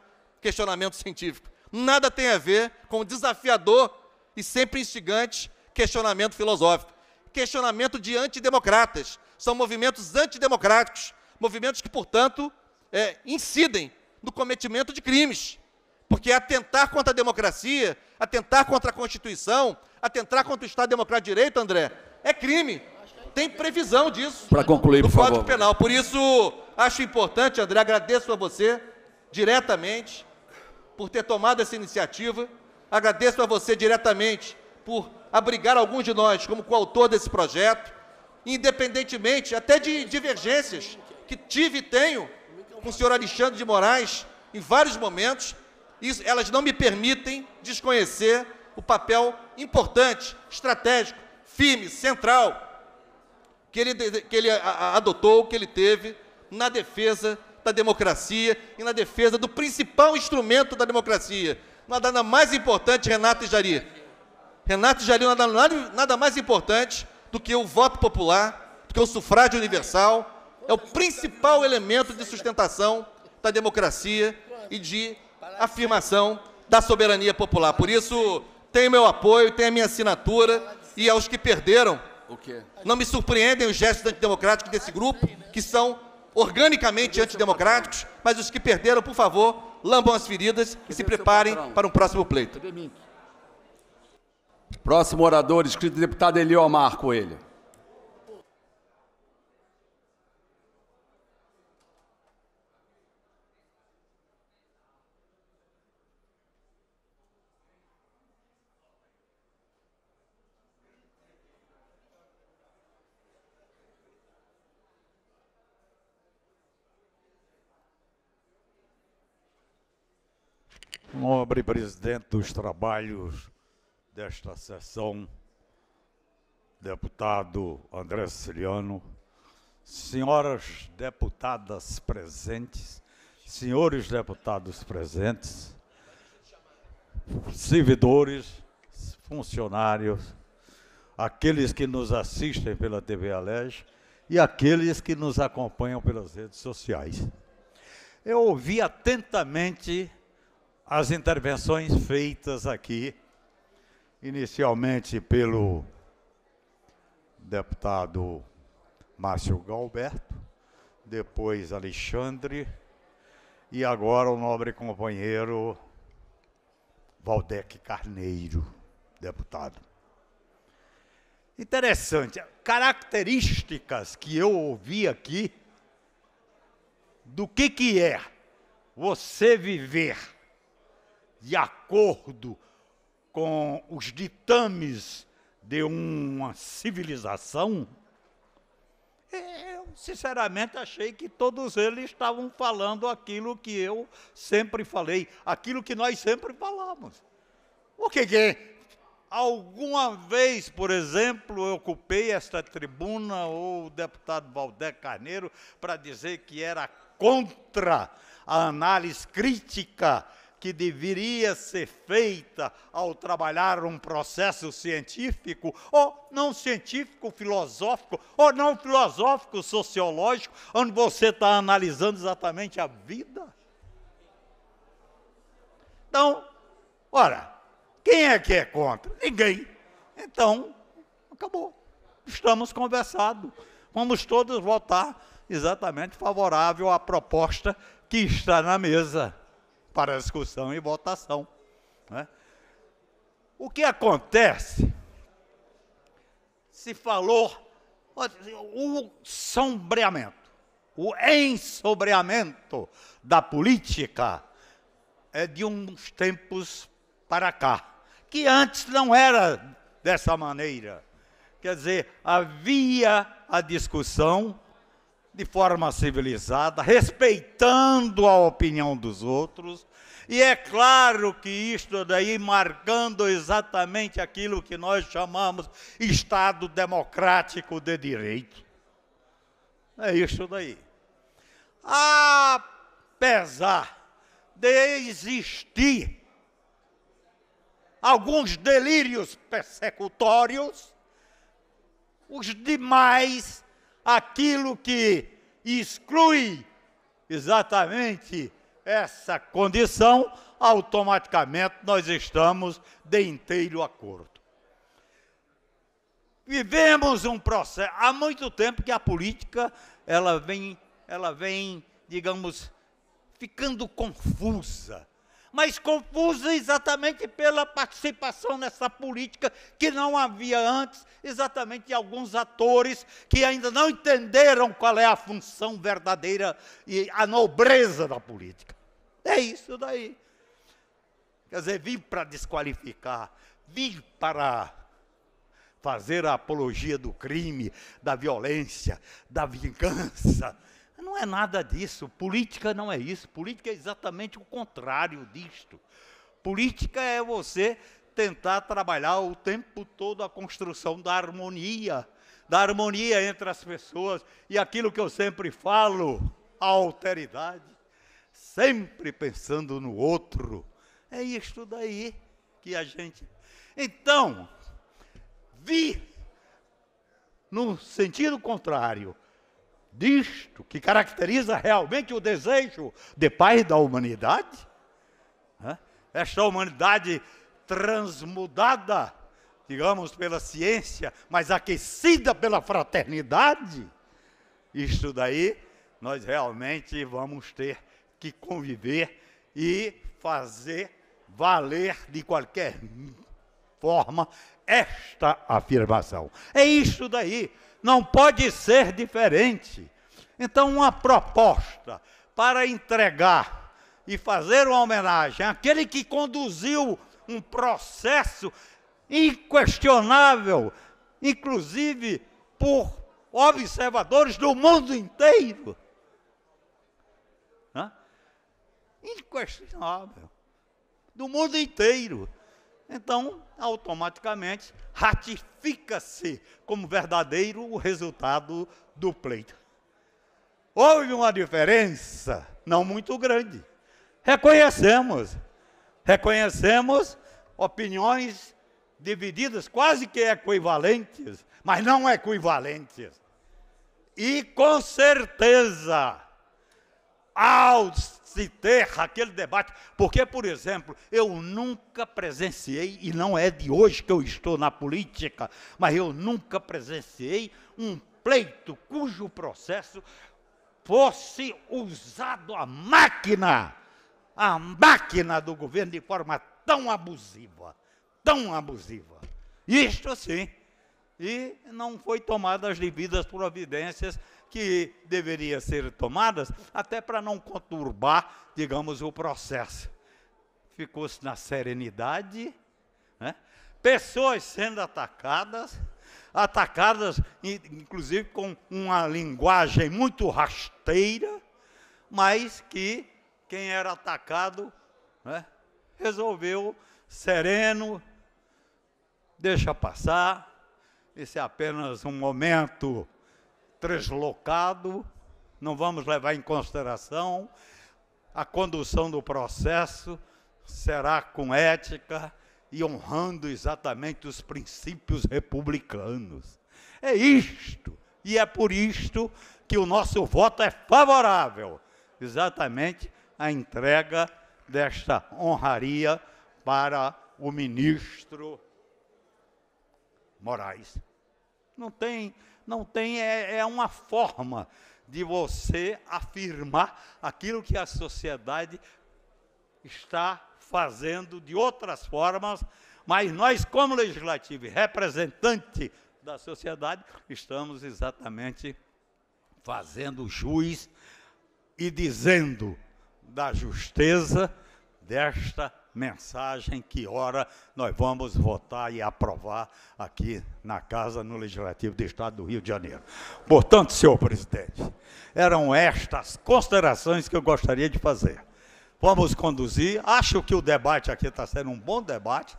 questionamento científico. Nada tem a ver com o desafiador e sempre instigante questionamento filosófico. Questionamento de antidemocratas. São movimentos antidemocráticos, movimentos que, portanto, é, incidem no cometimento de crimes. Porque atentar contra a democracia, atentar contra a Constituição, atentar contra o Estado Democrático de Direito, André, é crime. Tem previsão disso. Para concluir, por Código favor. Penal. Por isso, acho importante, André, agradeço a você diretamente por ter tomado essa iniciativa. Agradeço a você diretamente por abrigar alguns de nós como coautor desse projeto, independentemente até de divergências que tive e tenho com o senhor Alexandre de Moraes em vários momentos, isso, elas não me permitem desconhecer o papel importante, estratégico, firme, central que ele, que ele adotou, que ele teve na defesa da democracia e na defesa do principal instrumento da democracia. Nada mais importante, Renato e Jari. Renato e Jari, nada, nada mais importante do que o voto popular, do que o sufrágio universal. É o principal elemento de sustentação da democracia e de afirmação da soberania popular. Por isso, tem meu apoio, tem a minha assinatura e aos que perderam, não me surpreendem os gestos antidemocráticos desse grupo, que são organicamente antidemocráticos, mas os que perderam, por favor, lambam as feridas e se preparem para um próximo pleito. Próximo orador, escrito deputado Eliomar Coelho. Nobre presidente dos trabalhos desta sessão, deputado André Siliano, senhoras deputadas presentes, senhores deputados presentes, servidores, funcionários, aqueles que nos assistem pela TV Alege e aqueles que nos acompanham pelas redes sociais. Eu ouvi atentamente as intervenções feitas aqui, inicialmente pelo deputado Márcio Galberto, depois Alexandre e agora o nobre companheiro Valdec Carneiro, deputado. Interessante, características que eu ouvi aqui do que, que é você viver de acordo com os ditames de uma civilização, eu sinceramente achei que todos eles estavam falando aquilo que eu sempre falei, aquilo que nós sempre falamos. O que é? Alguma vez, por exemplo, eu ocupei esta tribuna ou o deputado Valdé Carneiro para dizer que era contra a análise crítica que deveria ser feita ao trabalhar um processo científico, ou não científico, filosófico, ou não filosófico, sociológico, onde você está analisando exatamente a vida? Então, ora, quem é que é contra? Ninguém. Então, acabou. Estamos conversados. Vamos todos votar exatamente favorável à proposta que está na mesa para discussão e votação. Né? O que acontece? Se falou o sombreamento, o ensombreamento da política é de uns tempos para cá, que antes não era dessa maneira. Quer dizer, havia a discussão de forma civilizada, respeitando a opinião dos outros. E é claro que isto daí marcando exatamente aquilo que nós chamamos Estado democrático de direito. É isso daí. Apesar de existir alguns delírios persecutórios, os demais aquilo que exclui exatamente essa condição, automaticamente nós estamos de inteiro acordo. Vivemos um processo há muito tempo que a política ela vem, ela vem, digamos, ficando confusa mas confusa exatamente pela participação nessa política que não havia antes, exatamente de alguns atores que ainda não entenderam qual é a função verdadeira e a nobreza da política. É isso daí. Quer dizer, vim para desqualificar, vim para fazer a apologia do crime, da violência, da vingança não é nada disso. Política não é isso. Política é exatamente o contrário disto. Política é você tentar trabalhar o tempo todo a construção da harmonia, da harmonia entre as pessoas. E aquilo que eu sempre falo, a alteridade, sempre pensando no outro. É isto daí que a gente. Então, vi no sentido contrário disto que caracteriza realmente o desejo de paz da humanidade? Esta humanidade transmudada, digamos, pela ciência, mas aquecida pela fraternidade? Isto daí nós realmente vamos ter que conviver e fazer valer de qualquer forma esta afirmação. É isto daí não pode ser diferente. Então, uma proposta para entregar e fazer uma homenagem àquele que conduziu um processo inquestionável, inclusive por observadores do mundo inteiro. Inquestionável. Do mundo inteiro então automaticamente ratifica-se como verdadeiro o resultado do pleito. Houve uma diferença, não muito grande. Reconhecemos, reconhecemos opiniões divididas, quase que equivalentes, mas não equivalentes. E com certeza ao se ter aquele debate, porque, por exemplo, eu nunca presenciei, e não é de hoje que eu estou na política, mas eu nunca presenciei um pleito cujo processo fosse usado a máquina, a máquina do governo de forma tão abusiva, tão abusiva. Isto sim. E não foi tomadas as devidas providências que deveriam ser tomadas, até para não conturbar, digamos, o processo. Ficou-se na serenidade, né? pessoas sendo atacadas, atacadas inclusive com uma linguagem muito rasteira, mas que quem era atacado né, resolveu sereno, deixa passar, esse é apenas um momento translocado, não vamos levar em consideração. A condução do processo será com ética e honrando exatamente os princípios republicanos. É isto, e é por isto que o nosso voto é favorável exatamente a entrega desta honraria para o ministro Moraes. Não tem não tem, é, é uma forma de você afirmar aquilo que a sociedade está fazendo de outras formas, mas nós, como legislativo e representante da sociedade, estamos exatamente fazendo juiz e dizendo da justeza desta mensagem que hora nós vamos votar e aprovar aqui na Casa, no Legislativo do Estado do Rio de Janeiro. Portanto, senhor presidente, eram estas considerações que eu gostaria de fazer. Vamos conduzir. Acho que o debate aqui está sendo um bom debate.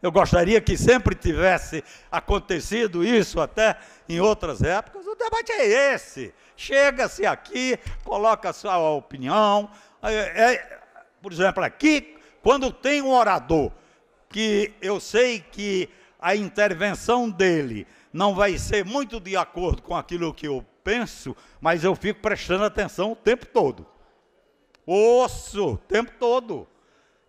Eu gostaria que sempre tivesse acontecido isso até em outras épocas. O debate é esse. Chega-se aqui, coloca a sua opinião. É, é, por exemplo, aqui quando tem um orador que eu sei que a intervenção dele não vai ser muito de acordo com aquilo que eu penso, mas eu fico prestando atenção o tempo todo. ouço o tempo todo.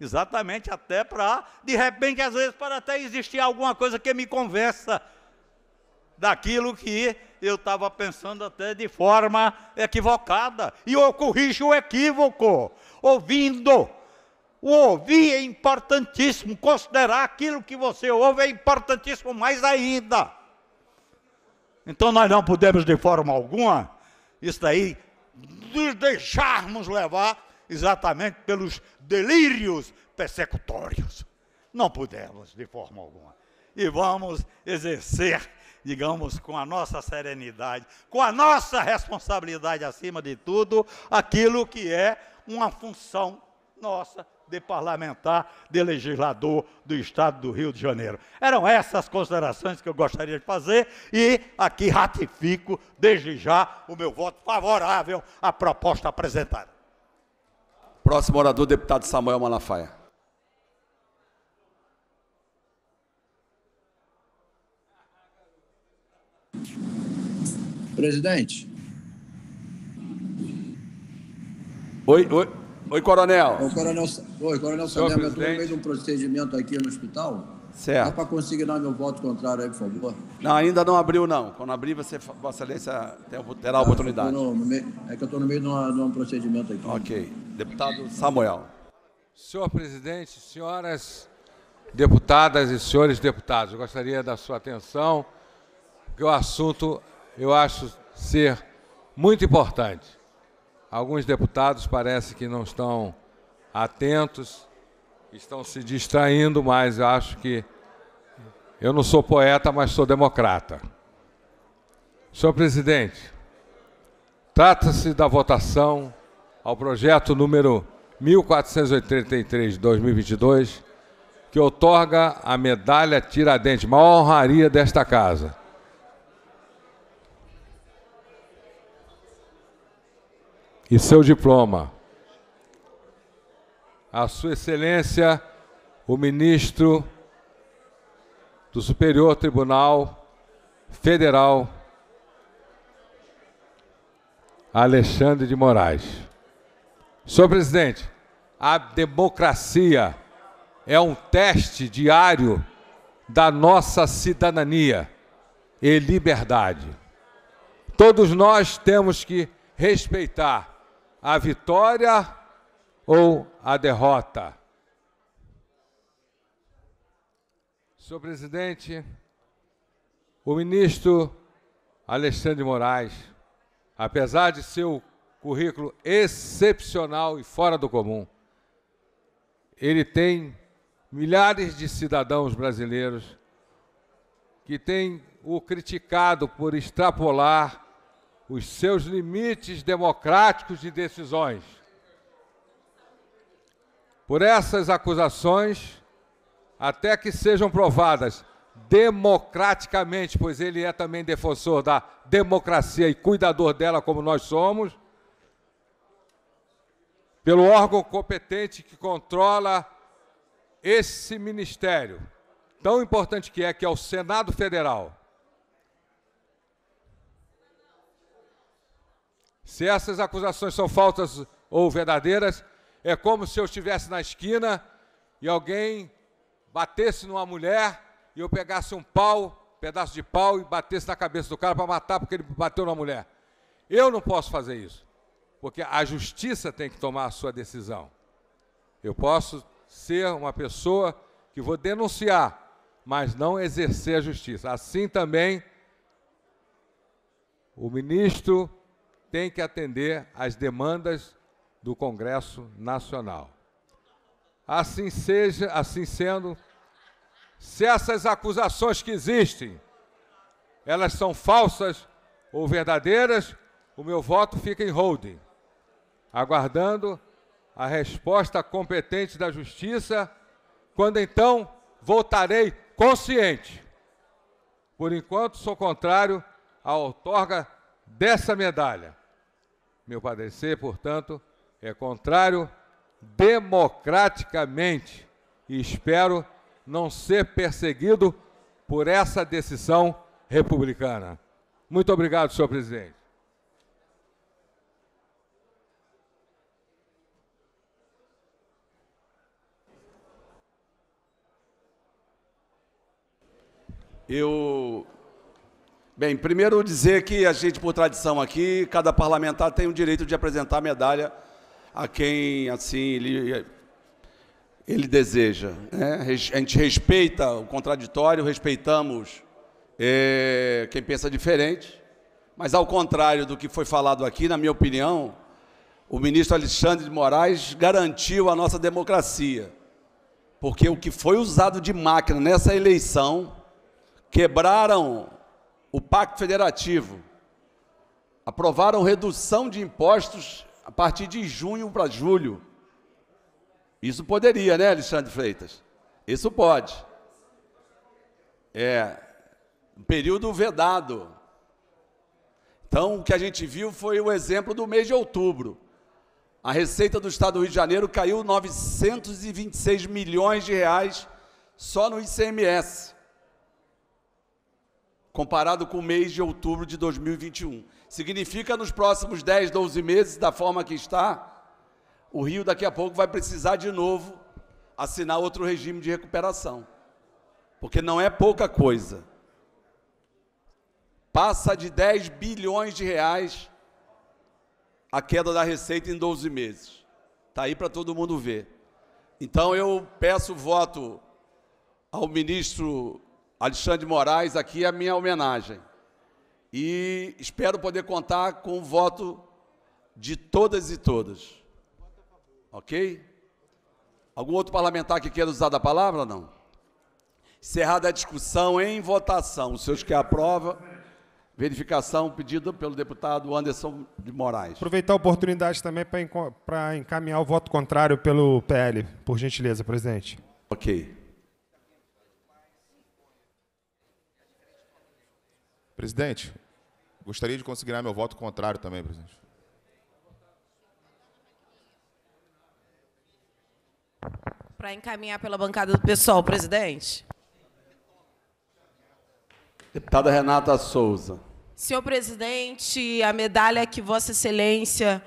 Exatamente, até para, de repente, às vezes, para até existir alguma coisa que me convença daquilo que eu estava pensando até de forma equivocada. E eu corrijo o equívoco, ouvindo o ouvir é importantíssimo, considerar aquilo que você ouve é importantíssimo mais ainda. Então nós não podemos de forma alguma, isso daí, nos deixarmos levar exatamente pelos delírios persecutórios. Não podemos de forma alguma. E vamos exercer, digamos, com a nossa serenidade, com a nossa responsabilidade acima de tudo, aquilo que é uma função nossa de parlamentar, de legislador do Estado do Rio de Janeiro. Eram essas considerações que eu gostaria de fazer e aqui ratifico desde já o meu voto favorável à proposta apresentada. Próximo orador, deputado Samuel Malafaia. Presidente. Oi, oi. Oi, coronel. coronel, oi, coronel Salema, eu estou no meio de um procedimento aqui no hospital. Certo. Dá para consignar meu voto contrário aí, por favor? Não, ainda não abriu, não. Quando abrir, você, Vossa Excelência terá a oportunidade. no meio, é que eu estou no meio de, uma, de um procedimento aqui. Ok. Deputado Samuel. Senhor presidente, senhoras deputadas e senhores deputados, eu gostaria da sua atenção, porque o assunto eu acho ser muito importante. Alguns deputados parece que não estão atentos, estão se distraindo, mas eu acho que eu não sou poeta, mas sou democrata. Senhor presidente, trata-se da votação ao projeto número 1483-2022, que otorga a medalha Tiradentes, uma honraria desta casa, e seu diploma. A Sua Excelência, o ministro do Superior Tribunal Federal, Alexandre de Moraes. Senhor presidente, a democracia é um teste diário da nossa cidadania e liberdade. Todos nós temos que respeitar a vitória ou a derrota. Senhor presidente, o ministro Alexandre Moraes, apesar de seu currículo excepcional e fora do comum, ele tem milhares de cidadãos brasileiros que têm o criticado por extrapolar os seus limites democráticos de decisões. Por essas acusações, até que sejam provadas democraticamente, pois ele é também defensor da democracia e cuidador dela, como nós somos, pelo órgão competente que controla esse ministério, tão importante que é, que é o Senado Federal. Se essas acusações são falsas ou verdadeiras, é como se eu estivesse na esquina e alguém batesse numa mulher e eu pegasse um pau, um pedaço de pau e batesse na cabeça do cara para matar porque ele bateu numa mulher. Eu não posso fazer isso, porque a justiça tem que tomar a sua decisão. Eu posso ser uma pessoa que vou denunciar, mas não exercer a justiça. Assim também o ministro tem que atender às demandas do Congresso Nacional. Assim seja, assim sendo, se essas acusações que existem, elas são falsas ou verdadeiras, o meu voto fica em holding, aguardando a resposta competente da Justiça, quando então votarei consciente. Por enquanto, sou contrário à outorga dessa medalha. Meu parecer, portanto, é contrário democraticamente e espero não ser perseguido por essa decisão republicana. Muito obrigado, senhor presidente. Eu Bem, primeiro dizer que a gente, por tradição aqui, cada parlamentar tem o direito de apresentar a medalha a quem assim ele, ele deseja. Né? A gente respeita o contraditório, respeitamos é, quem pensa diferente, mas ao contrário do que foi falado aqui, na minha opinião, o ministro Alexandre de Moraes garantiu a nossa democracia, porque o que foi usado de máquina nessa eleição quebraram o Pacto Federativo, aprovaram redução de impostos a partir de junho para julho. Isso poderia, né, Alexandre Freitas? Isso pode. É um período vedado. Então, o que a gente viu foi o exemplo do mês de outubro. A receita do Estado do Rio de Janeiro caiu 926 milhões de reais só no ICMS comparado com o mês de outubro de 2021. Significa nos próximos 10, 12 meses, da forma que está, o Rio daqui a pouco vai precisar de novo assinar outro regime de recuperação. Porque não é pouca coisa. Passa de 10 bilhões de reais a queda da receita em 12 meses. Está aí para todo mundo ver. Então eu peço voto ao ministro Alexandre Moraes, aqui é a minha homenagem. E espero poder contar com o voto de todas e todas. Ok? Algum outro parlamentar que queira usar da palavra? Não. Encerrada a discussão em votação. Os senhores que aprovam. Verificação pedida pelo deputado Anderson de Moraes. Aproveitar a oportunidade também para encaminhar o voto contrário pelo PL, por gentileza, presidente. Ok. Presidente, gostaria de consignar meu voto contrário também, presidente. Para encaminhar pela bancada do pessoal, presidente. Deputada Renata Souza. Senhor presidente, a medalha que Vossa Excelência,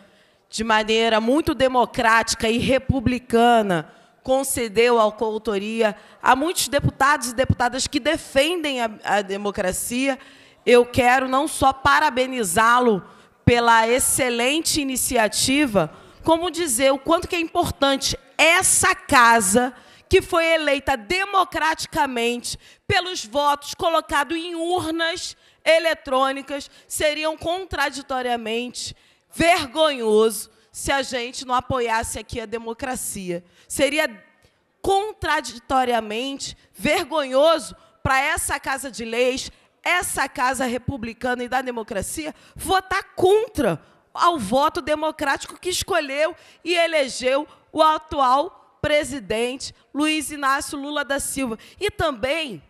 de maneira muito democrática e republicana, concedeu à coautoria a muitos deputados e deputadas que defendem a, a democracia, eu quero não só parabenizá-lo pela excelente iniciativa, como dizer o quanto que é importante essa casa que foi eleita democraticamente pelos votos colocados em urnas eletrônicas, seriam contraditoriamente vergonhoso se a gente não apoiasse aqui a democracia. Seria contraditoriamente vergonhoso para essa Casa de Leis, essa casa republicana e da democracia votar contra ao voto democrático que escolheu e elegeu o atual presidente Luiz Inácio Lula da Silva. E também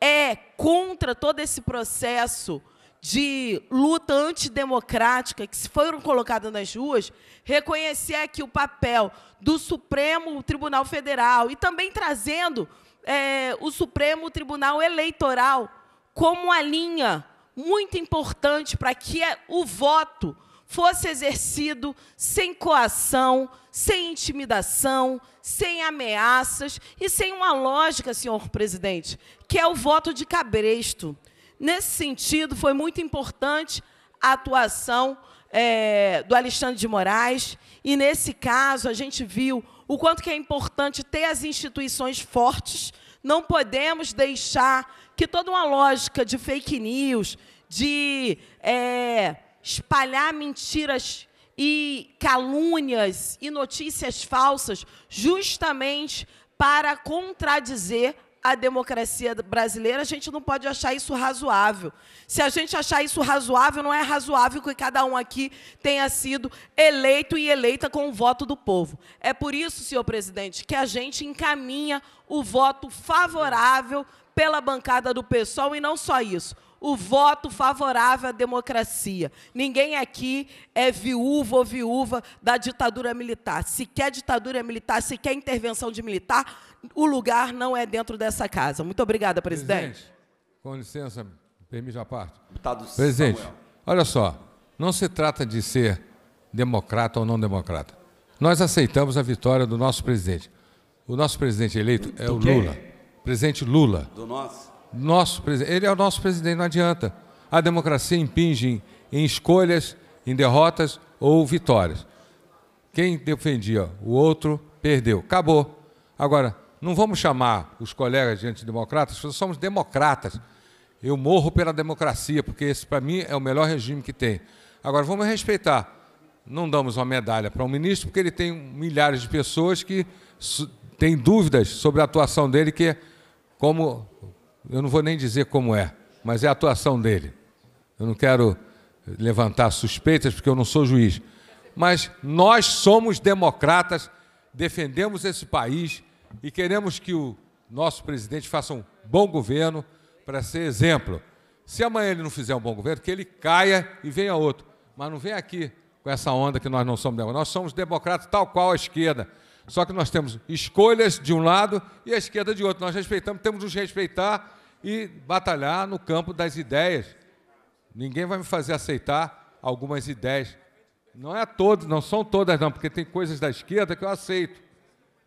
é contra todo esse processo de luta antidemocrática que se foram colocadas nas ruas, reconhecer aqui o papel do Supremo Tribunal Federal e também trazendo é, o Supremo Tribunal Eleitoral como a linha muito importante para que o voto fosse exercido sem coação, sem intimidação, sem ameaças e sem uma lógica, senhor presidente, que é o voto de cabresto. Nesse sentido, foi muito importante a atuação é, do Alexandre de Moraes, e nesse caso a gente viu o quanto que é importante ter as instituições fortes, não podemos deixar que toda uma lógica de fake news, de é, espalhar mentiras e calúnias e notícias falsas, justamente para contradizer a democracia brasileira, a gente não pode achar isso razoável. Se a gente achar isso razoável, não é razoável que cada um aqui tenha sido eleito e eleita com o voto do povo. É por isso, senhor presidente, que a gente encaminha o voto favorável pela bancada do PSOL e não só isso. O voto favorável à democracia. Ninguém aqui é viúvo ou viúva da ditadura militar. Se quer ditadura militar, se quer intervenção de militar, o lugar não é dentro dessa casa. Muito obrigada, presidente. presidente com licença, permite a parte. Deputado presidente, Samuel. olha só, não se trata de ser democrata ou não democrata. Nós aceitamos a vitória do nosso presidente. O nosso presidente eleito é o Lula presidente Lula. Do nosso. Nosso presidente. Ele é o nosso presidente, não adianta. A democracia impinge em, escolhas, em derrotas ou vitórias. Quem defendia o outro perdeu. Acabou. Agora, não vamos chamar os colegas de antidemocratas, nós somos democratas. Eu morro pela democracia, porque esse, para mim, é o melhor regime que tem. Agora, vamos respeitar. Não damos uma medalha para um ministro, porque ele tem milhares de pessoas que têm dúvidas sobre a atuação dele, que como, eu não vou nem dizer como é, mas é a atuação dele. Eu não quero levantar suspeitas porque eu não sou juiz, mas nós somos democratas, defendemos esse país e queremos que o nosso presidente faça um bom governo para ser exemplo. Se amanhã ele não fizer um bom governo, que ele caia e venha outro. Mas não venha aqui com essa onda que nós não somos democratas. Nós somos democratas tal qual a esquerda. Só que nós temos escolhas de um lado e a esquerda de outro. Nós respeitamos, temos nos respeitar e batalhar no campo das ideias. Ninguém vai me fazer aceitar algumas ideias. Não é todas, não são todas não, porque tem coisas da esquerda que eu aceito.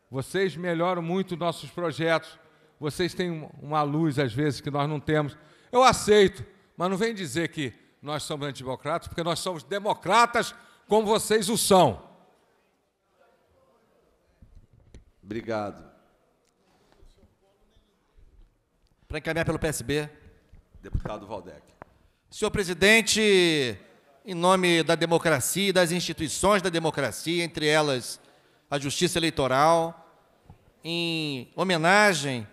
Vocês melhoram muito nossos projetos. Vocês têm uma luz às vezes que nós não temos. Eu aceito, mas não vem dizer que nós somos antidemocratas, porque nós somos democratas como vocês o são. Obrigado. Para encaminhar pelo PSB. Deputado Valdec. Senhor presidente, em nome da democracia e das instituições da democracia, entre elas a justiça eleitoral, em homenagem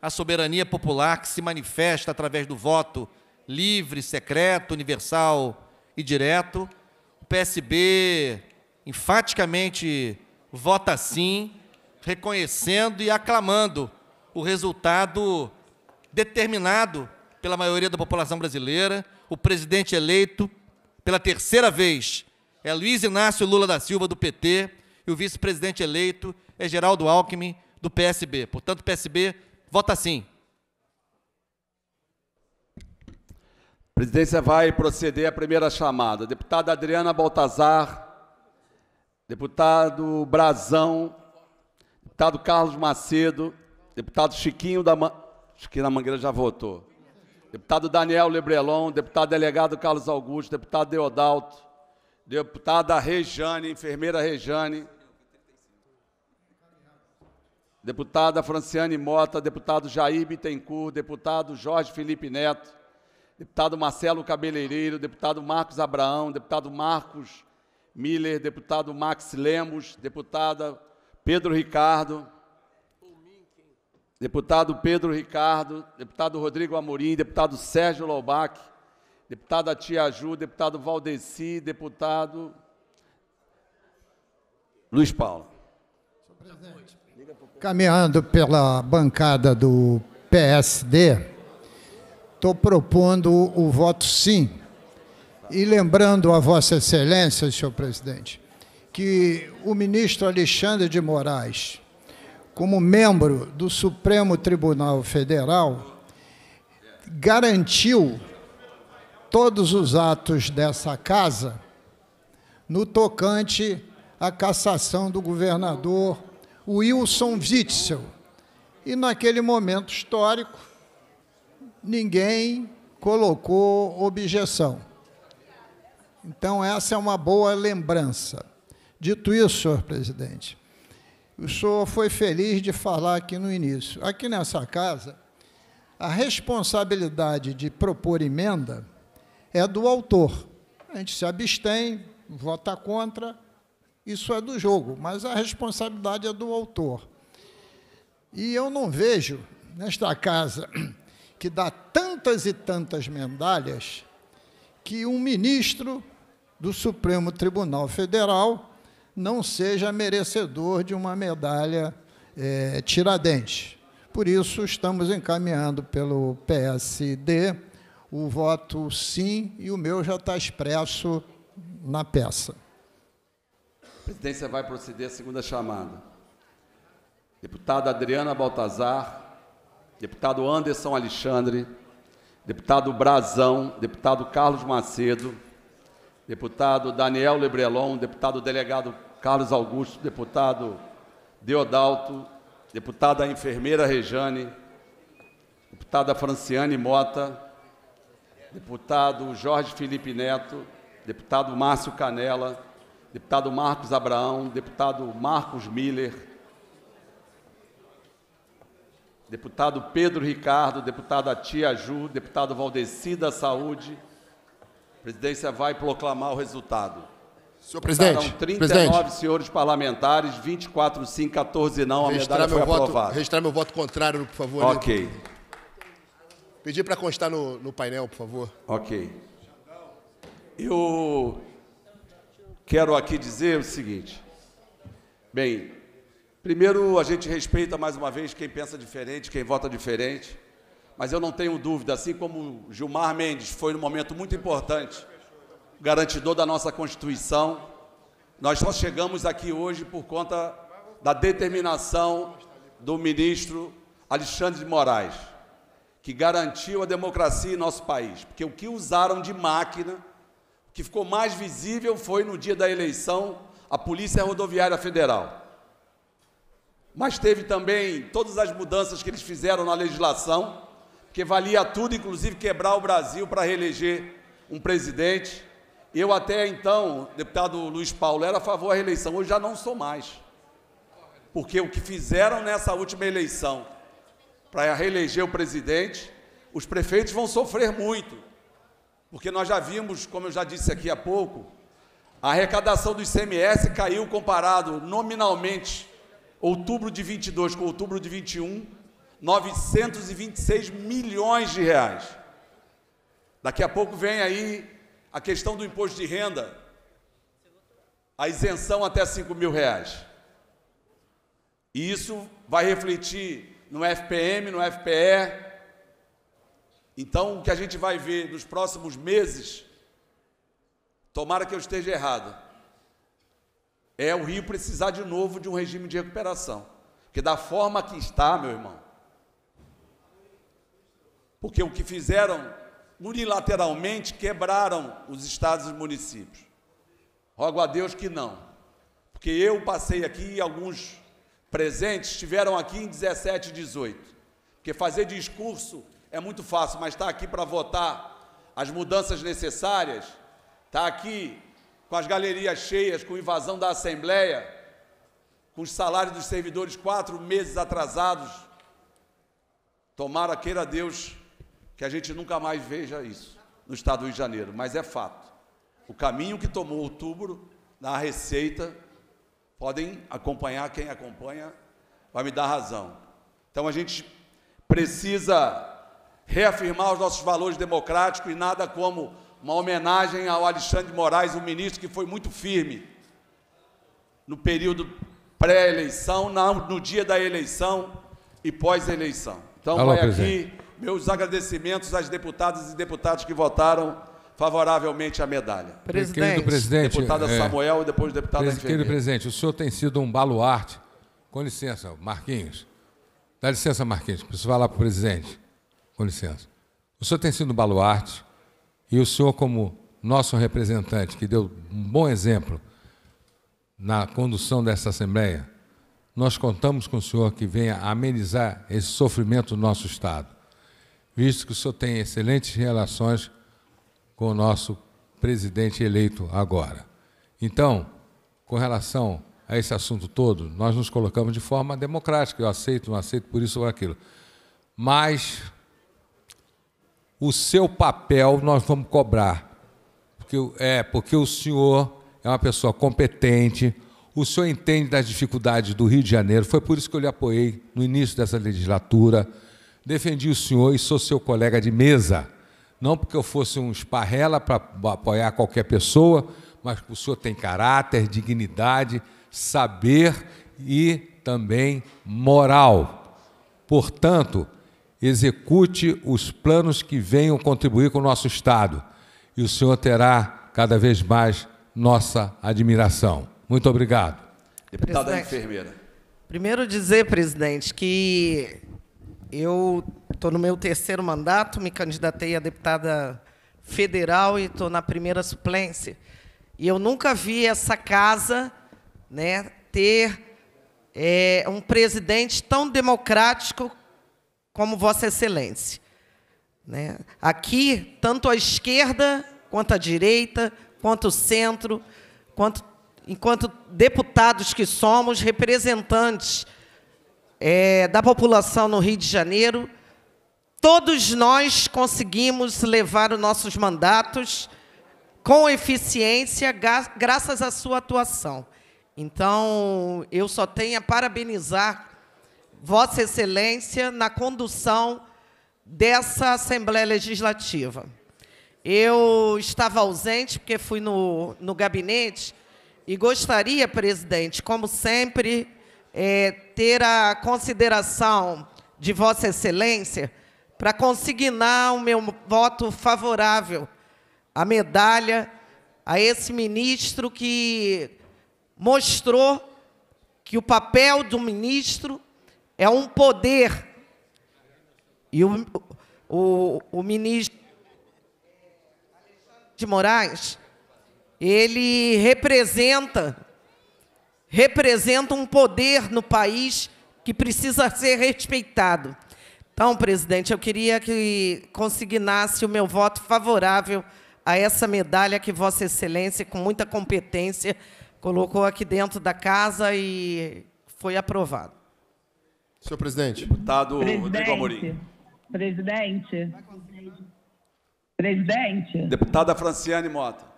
à soberania popular que se manifesta através do voto livre, secreto, universal e direto, o PSB enfaticamente vota sim reconhecendo e aclamando o resultado determinado pela maioria da população brasileira, o presidente eleito pela terceira vez é Luiz Inácio Lula da Silva, do PT, e o vice-presidente eleito é Geraldo Alckmin, do PSB. Portanto, PSB vota sim. A presidência vai proceder à primeira chamada. Deputada Adriana Baltazar, deputado Brazão Deputado Carlos Macedo, deputado Chiquinho da, Chiquinho da Mangueira já votou. Deputado Daniel Lebrelon, deputado delegado Carlos Augusto, deputado Deodalto, deputada Rejane, enfermeira Rejane, deputada Franciane Mota, deputado Jair Bittencourt, deputado Jorge Felipe Neto, deputado Marcelo Cabeleireiro, deputado Marcos Abraão, deputado Marcos Miller, deputado Max Lemos, deputada Pedro Ricardo, deputado Pedro Ricardo, deputado Rodrigo Amorim, deputado Sérgio Lobac, deputada Tia Ju, deputado Valdeci, deputado Luiz Paulo. Caminhando pela bancada do PSD, estou propondo o voto sim. E lembrando a Vossa Excelência, senhor presidente, que o ministro Alexandre de Moraes, como membro do Supremo Tribunal Federal, garantiu todos os atos dessa casa no tocante à cassação do governador Wilson Witzel. E naquele momento histórico, ninguém colocou objeção. Então, essa é uma boa lembrança. Dito isso, senhor presidente, o senhor foi feliz de falar aqui no início. Aqui nessa casa, a responsabilidade de propor emenda é do autor. A gente se abstém, vota contra, isso é do jogo, mas a responsabilidade é do autor. E eu não vejo nesta casa que dá tantas e tantas medalhas que um ministro do Supremo Tribunal Federal não seja merecedor de uma medalha é, Tiradentes. Por isso, estamos encaminhando pelo PSD o voto sim e o meu já está expresso na peça. A presidência vai proceder à segunda chamada. Deputada Adriana Baltazar, deputado Anderson Alexandre, deputado Brazão, deputado Carlos Macedo deputado Daniel Lebrelon, deputado delegado Carlos Augusto, deputado Deodalto, deputada enfermeira Rejane, deputada Franciane Mota, deputado Jorge Felipe Neto, deputado Márcio Canela, deputado Marcos Abraão, deputado Marcos Miller, deputado Pedro Ricardo, deputada Tia Ju, deputado Valdeci da Saúde, a presidência vai proclamar o resultado. Senhor presidente. Serão 39 presidente. senhores parlamentares, 24 sim, 14 não. A registrar medalha foi aprovada. Registrar meu voto contrário, por favor. Ok. Né? Pedir para constar no, no painel, por favor. Ok. Eu quero aqui dizer o seguinte. Bem, primeiro a gente respeita mais uma vez quem pensa diferente, quem vota diferente mas eu não tenho dúvida, assim como Gilmar Mendes foi num momento muito importante, garantidor da nossa Constituição, nós só chegamos aqui hoje por conta da determinação do ministro Alexandre de Moraes, que garantiu a democracia em nosso país. Porque o que usaram de máquina, o que ficou mais visível foi no dia da eleição a Polícia Rodoviária Federal. Mas teve também todas as mudanças que eles fizeram na legislação, que valia tudo, inclusive quebrar o Brasil para reeleger um presidente. Eu até então, deputado Luiz Paulo, era a favor da reeleição, hoje já não sou mais. Porque o que fizeram nessa última eleição para reeleger o presidente, os prefeitos vão sofrer muito. Porque nós já vimos, como eu já disse aqui há pouco, a arrecadação do ICMS caiu comparado nominalmente outubro de 22 com outubro de 21 926 milhões de reais. Daqui a pouco vem aí a questão do imposto de renda, a isenção até 5 mil reais. E isso vai refletir no FPM, no FPE. Então, o que a gente vai ver nos próximos meses, tomara que eu esteja errado, é o Rio precisar de novo de um regime de recuperação. Porque da forma que está, meu irmão, porque o que fizeram unilateralmente quebraram os estados e municípios. Rogo a Deus que não. Porque eu passei aqui e alguns presentes estiveram aqui em 17 e 18. Porque fazer discurso é muito fácil, mas está aqui para votar as mudanças necessárias, está aqui com as galerias cheias, com invasão da Assembleia, com os salários dos servidores quatro meses atrasados. Tomara queira Deus que a gente nunca mais veja isso no estado do Rio de Janeiro, mas é fato. O caminho que tomou outubro na receita, podem acompanhar, quem acompanha vai me dar razão. Então a gente precisa reafirmar os nossos valores democráticos e nada como uma homenagem ao Alexandre de Moraes, um ministro que foi muito firme no período pré-eleição, no dia da eleição e pós-eleição. Então, vai aqui meus agradecimentos às deputadas e deputados que votaram favoravelmente à medalha. Presidente. Querido presidente. Deputada é, Samuel e depois deputada presidente, Querido presidente, o senhor tem sido um baluarte. Com licença, Marquinhos. Dá licença, Marquinhos. Preciso falar para o presidente. Com licença. O senhor tem sido um baluarte e o senhor, como nosso representante, que deu um bom exemplo na condução dessa Assembleia, nós contamos com o senhor que venha amenizar esse sofrimento do nosso Estado visto que o senhor tem excelentes relações com o nosso presidente eleito agora. Então, com relação a esse assunto todo, nós nos colocamos de forma democrática, eu aceito, não aceito por isso ou aquilo. Mas o seu papel nós vamos cobrar. Porque, é, porque o senhor é uma pessoa competente, o senhor entende das dificuldades do Rio de Janeiro, foi por isso que eu lhe apoiei no início dessa legislatura defendi o senhor e sou seu colega de mesa. Não porque eu fosse um esparrela para apoiar qualquer pessoa, mas o senhor tem caráter, dignidade, saber e também moral. Portanto, execute os planos que venham contribuir com o nosso Estado e o senhor terá cada vez mais nossa admiração. Muito obrigado. Deputada presidente, enfermeira. Primeiro dizer, presidente, que eu estou no meu terceiro mandato, me candidatei a deputada federal e estou na primeira suplência. E eu nunca vi essa casa né, ter é, um presidente tão democrático como Vossa Excelência. Né? Aqui, tanto a esquerda, quanto a direita, quanto o centro, quanto, enquanto deputados que somos, representantes é, da população no Rio de Janeiro, todos nós conseguimos levar os nossos mandatos com eficiência, graças à sua atuação. Então, eu só tenho a parabenizar Vossa Excelência na condução dessa Assembleia Legislativa. Eu estava ausente porque fui no, no gabinete e gostaria, presidente, como sempre, é, ter a consideração de Vossa Excelência para consignar o meu voto favorável à medalha a esse ministro que mostrou que o papel do ministro é um poder. E o, o, o ministro de Moraes, ele representa representa um poder no país que precisa ser respeitado. Então, presidente, eu queria que consignasse o meu voto favorável a essa medalha que Vossa Excelência, com muita competência, colocou aqui dentro da casa e foi aprovado. Senhor presidente. Deputado presidente, Rodrigo Amorim. Presidente. Presidente. Deputada Franciane Mota.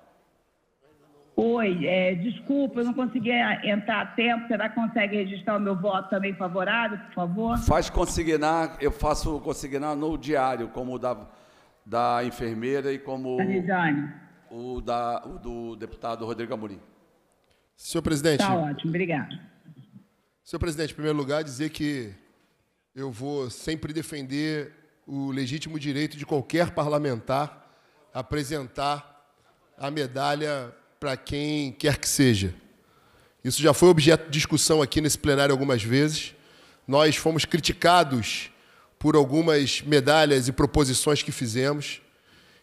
Oi, é, desculpa, eu não consegui entrar a tempo. Será que consegue registrar o meu voto também favorável, por favor? Faz consignar, eu faço consignar no diário, como o da, da enfermeira e como o, da, o do deputado Rodrigo Amorim. Senhor presidente. Está ótimo, obrigado. Senhor presidente, em primeiro lugar, dizer que eu vou sempre defender o legítimo direito de qualquer parlamentar apresentar a medalha para quem quer que seja. Isso já foi objeto de discussão aqui nesse plenário algumas vezes. Nós fomos criticados por algumas medalhas e proposições que fizemos,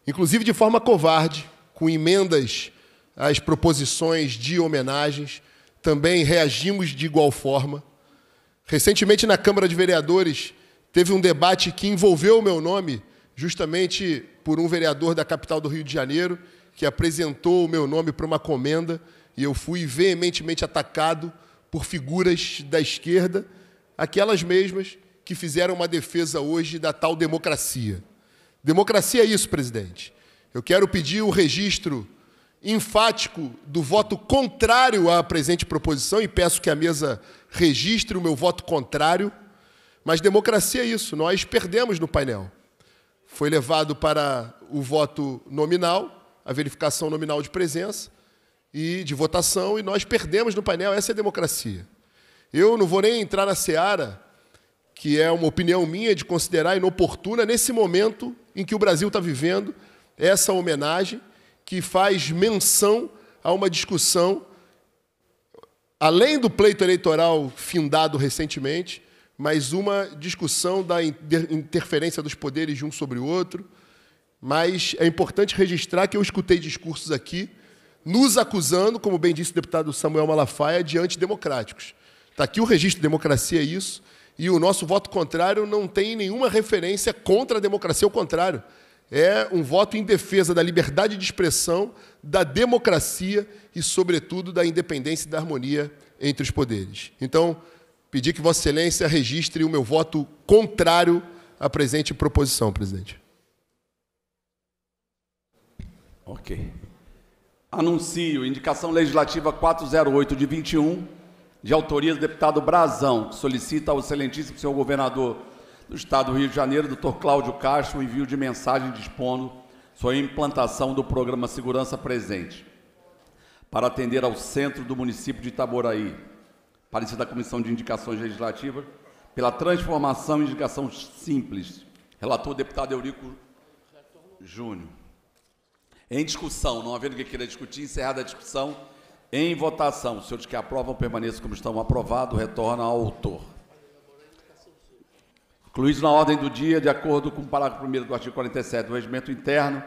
inclusive de forma covarde, com emendas às proposições de homenagens. Também reagimos de igual forma. Recentemente, na Câmara de Vereadores, teve um debate que envolveu o meu nome, justamente por um vereador da capital do Rio de Janeiro, que apresentou o meu nome para uma comenda e eu fui veementemente atacado por figuras da esquerda, aquelas mesmas que fizeram uma defesa hoje da tal democracia. Democracia é isso, presidente. Eu quero pedir o registro enfático do voto contrário à presente proposição e peço que a mesa registre o meu voto contrário. Mas democracia é isso, nós perdemos no painel. Foi levado para o voto nominal a verificação nominal de presença e de votação, e nós perdemos no painel. Essa é a democracia. Eu não vou nem entrar na seara, que é uma opinião minha de considerar inoportuna, nesse momento em que o Brasil está vivendo, essa homenagem que faz menção a uma discussão, além do pleito eleitoral findado recentemente, mas uma discussão da interferência dos poderes de um sobre o outro, mas é importante registrar que eu escutei discursos aqui nos acusando, como bem disse o deputado Samuel Malafaia, de antidemocráticos. Está aqui o registro de democracia, é isso, e o nosso voto contrário não tem nenhuma referência contra a democracia, ao contrário. É um voto em defesa da liberdade de expressão, da democracia e, sobretudo, da independência e da harmonia entre os poderes. Então, pedi que Vossa Excelência registre o meu voto contrário à presente proposição, presidente. Ok. Anuncio indicação legislativa 408 de 21, de autoria do deputado Brazão, que solicita ao excelentíssimo senhor governador do estado do Rio de Janeiro, doutor Cláudio Castro, o envio de mensagem dispondo sua implantação do programa Segurança Presente para atender ao centro do município de Itaboraí, parecer da Comissão de Indicações Legislativas, pela transformação em indicação simples. Relator deputado Eurico Júnior. Em discussão, não havendo que queira discutir, encerrada a discussão, em votação. Os senhores que aprovam permaneçam como estão aprovado, retorna ao autor. Incluído na ordem do dia, de acordo com o parágrafo 1 do artigo 47 do Regimento Interno,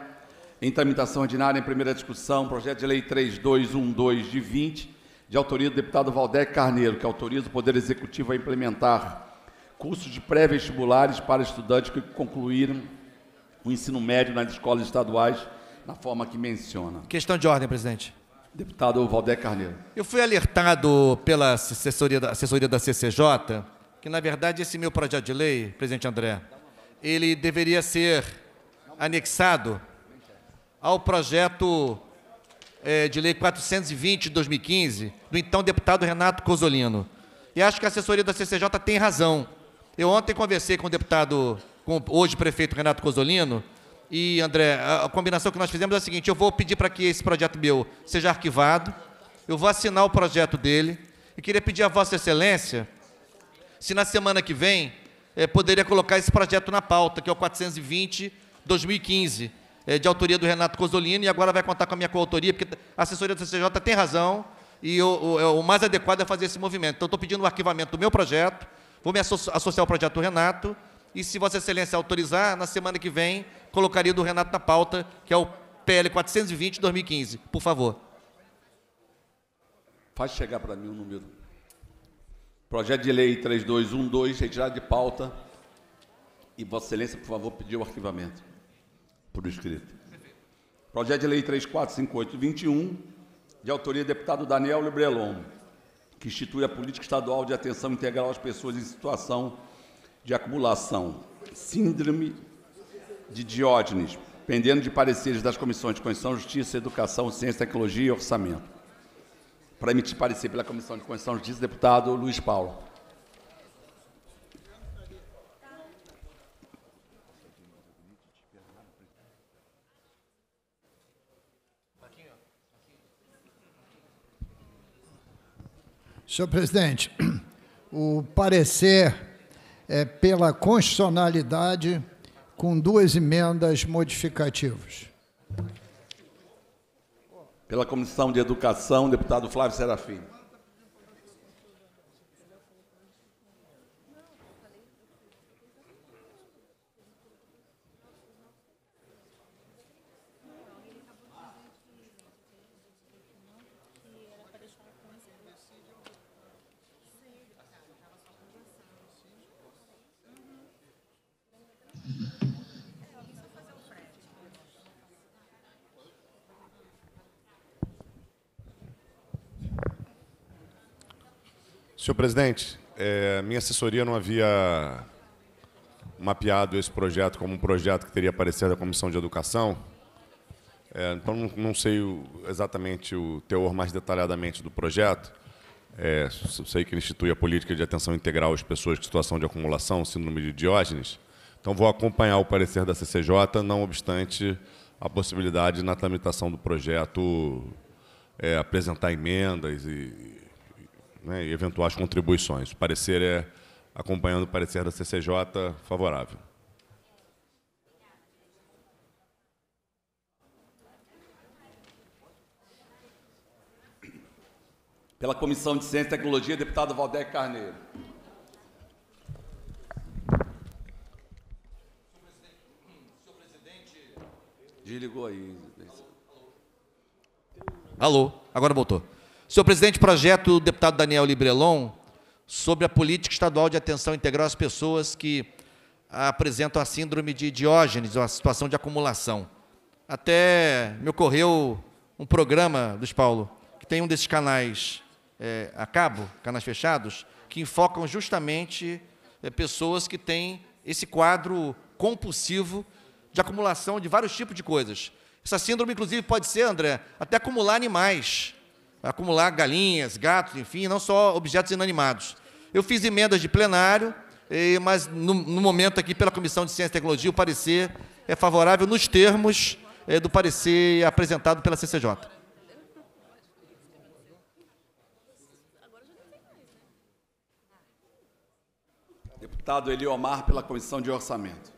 em tramitação ordinária, em primeira discussão, projeto de lei 3212 de 20, de autoria do deputado Valdec Carneiro, que autoriza o Poder Executivo a implementar cursos de pré-vestibulares para estudantes que concluíram o ensino médio nas escolas estaduais na forma que menciona. Questão de ordem, presidente. Deputado Valdeir Carneiro. Eu fui alertado pela assessoria da, assessoria da CCJ que, na verdade, esse meu projeto de lei, presidente André, ele deveria ser anexado ao projeto é, de lei 420 de 2015 do então deputado Renato Cosolino. E acho que a assessoria da CCJ tem razão. Eu ontem conversei com o deputado, com hoje prefeito Renato Cosolino, e, André, a combinação que nós fizemos é a seguinte: eu vou pedir para que esse projeto meu seja arquivado, eu vou assinar o projeto dele, e queria pedir a Vossa Excelência se na semana que vem eh, poderia colocar esse projeto na pauta, que é o 420-2015, eh, de autoria do Renato Cosolino, e agora vai contar com a minha coautoria, porque a assessoria do CCJ tem razão, e o, o, é o mais adequado é fazer esse movimento. Então, estou pedindo o arquivamento do meu projeto, vou me associar ao projeto do Renato, e se Vossa Excelência autorizar, na semana que vem colocaria do Renato na pauta, que é o PL 420 de 2015. Por favor. Faz chegar para mim o número. Projeto de lei 3212, retirado de pauta. E Vossa Excelência, por favor, pedir o arquivamento por escrito. Projeto de lei 345821, de autoria do deputado Daniel Librelon, que institui a política estadual de atenção integral às pessoas em situação de acumulação, síndrome de Diógenes, pendendo de pareceres das comissões de Constituição, Justiça, Educação, Ciência, Tecnologia e Orçamento. Para emitir parecer pela Comissão de Constituição, Justiça, deputado Luiz Paulo. Senhor presidente, o parecer é pela constitucionalidade com duas emendas modificativas. Pela Comissão de Educação, deputado Flávio Serafim. Senhor presidente, é, minha assessoria não havia mapeado esse projeto como um projeto que teria aparecido da Comissão de Educação, é, então não, não sei o, exatamente o teor mais detalhadamente do projeto. É, sei que ele institui a política de atenção integral às pessoas com situação de acumulação, síndrome de Diógenes. Então vou acompanhar o parecer da CCJ, não obstante a possibilidade na tramitação do projeto é, apresentar emendas e né, e eventuais contribuições. O parecer é, acompanhando o parecer da CCJ, favorável. Pela Comissão de Ciência e Tecnologia, deputado Valdeque Carneiro. Desligou aí. Alô, agora voltou. Senhor presidente, projeto do deputado Daniel Librelon sobre a política estadual de atenção integral às pessoas que apresentam a síndrome de Diógenes, ou a situação de acumulação. Até me ocorreu um programa, Luiz Paulo, que tem um desses canais é, a cabo, canais fechados, que enfocam justamente é, pessoas que têm esse quadro compulsivo de acumulação de vários tipos de coisas. Essa síndrome, inclusive, pode ser, André, até acumular animais acumular galinhas, gatos, enfim, não só objetos inanimados. Eu fiz emendas de plenário, mas no, momento aqui, pela Comissão de Ciência e Tecnologia, o parecer é favorável nos termos é, do parecer apresentado pela CCJ. Deputado Eliomar, pela Comissão de Orçamento.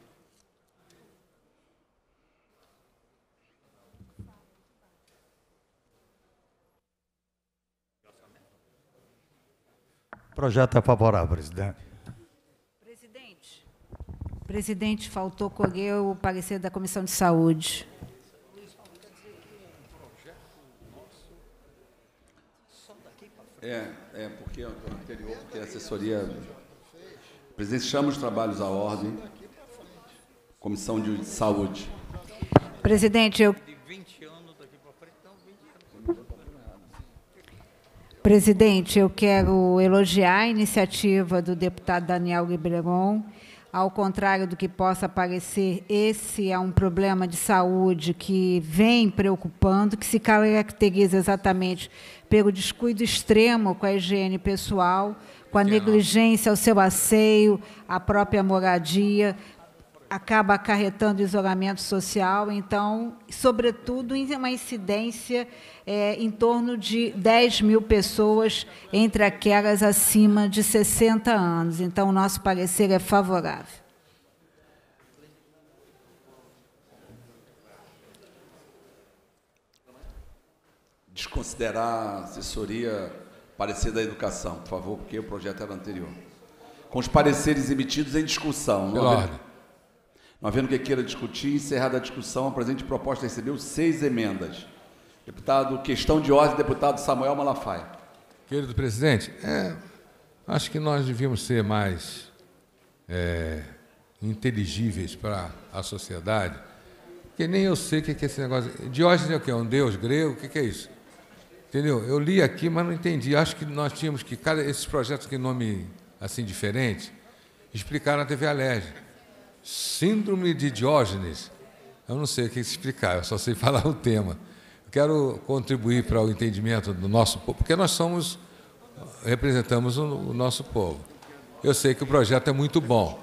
Projeto é favorável, presidente. Presidente, presidente faltou colher o parecer da Comissão de Saúde. É, é porque o anterior, porque a assessoria. Presidente, chama os trabalhos à ordem. Comissão de Saúde. Presidente, eu Presidente, eu quero elogiar a iniciativa do deputado Daniel Ribeirão. Ao contrário do que possa parecer, esse é um problema de saúde que vem preocupando, que se caracteriza exatamente pelo descuido extremo com a higiene pessoal, com a é negligência ao seu asseio, à própria moradia, acaba acarretando isolamento social, então, sobretudo, uma incidência é, em torno de 10 mil pessoas entre aquelas acima de 60 anos. Então, o nosso parecer é favorável. Desconsiderar a assessoria parecer da educação, por favor, porque o projeto era anterior. Com os pareceres emitidos em discussão. Pela ordem. Não havendo que queira discutir, encerrada a discussão, a presente proposta recebeu seis emendas. Deputado, questão de ordem, deputado Samuel Malafaia. Querido presidente, é, acho que nós devíamos ser mais é, inteligíveis para a sociedade, que nem eu sei o que é esse negócio. Diógenes é o quê? Um deus grego? O que é isso? Entendeu? Eu li aqui, mas não entendi. Acho que nós tínhamos que, cada esses projetos que nome assim diferente, explicar na TV Alerj. Síndrome de Diógenes. Eu não sei o que explicar, eu só sei falar o tema. Eu quero contribuir para o entendimento do nosso povo, porque nós somos, representamos o, nosso povo. Eu sei que o projeto é muito bom,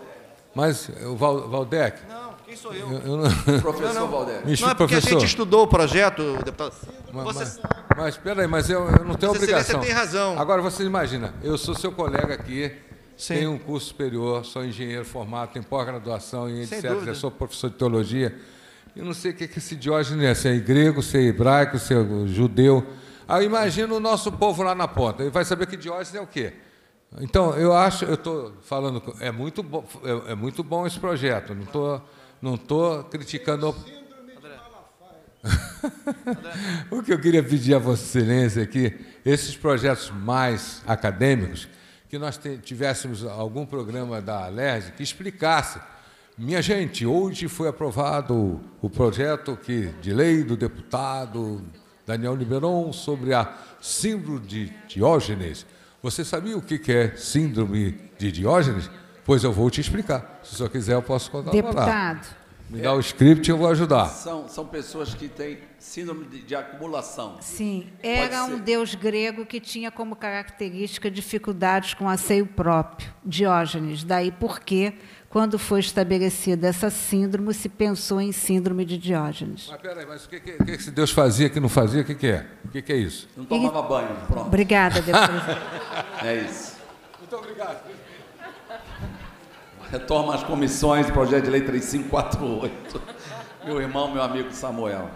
mas eh, o Valdec. Não, quem sou eu? eu não... Professor não, não. Valdec. não, é porque professor. a gente estudou o projeto, deputado. Mas, você... mas, mas peraí, mas eu, eu não tenho você obrigação. Você tem razão. Agora você imagina, eu sou seu colega aqui Sim. tem um curso superior, sou engenheiro formado, tenho pós-graduação e etc. Eu sou professor de teologia. Eu não sei o que, é que esse Diógenes é, se é grego, se é hebraico, se é judeu. Aí imagina o nosso povo lá na ponta, ele vai saber que Diógenes é o quê? Então, eu acho, eu estou falando, é muito, bom, é, é, muito bom esse projeto, não estou não tô criticando... o que eu queria pedir a Vossa Excelência aqui, é esses projetos mais acadêmicos, que nós tivéssemos algum programa da Alerj que explicasse. Minha gente, hoje foi aprovado o projeto que, de lei do deputado Daniel Liberon sobre a síndrome de Diógenes. Você sabia o que é síndrome de Diógenes? Pois eu vou te explicar. Se o senhor quiser, eu posso contar. Deputado, me dá o script e eu vou ajudar. São, são pessoas que têm síndrome de, de acumulação. Sim, era um deus grego que tinha como característica dificuldades com asseio próprio, Diógenes. Daí porque, quando foi estabelecida essa síndrome, se pensou em síndrome de Diógenes. Mas peraí, mas o que, que, que esse deus fazia que não fazia? O que, que é? O que, que é isso? Não tomava Ele... banho, pronto. Obrigada, depois. é isso. Muito obrigado retoma as comissões do projeto de lei 3548. Meu irmão, meu amigo Samuel.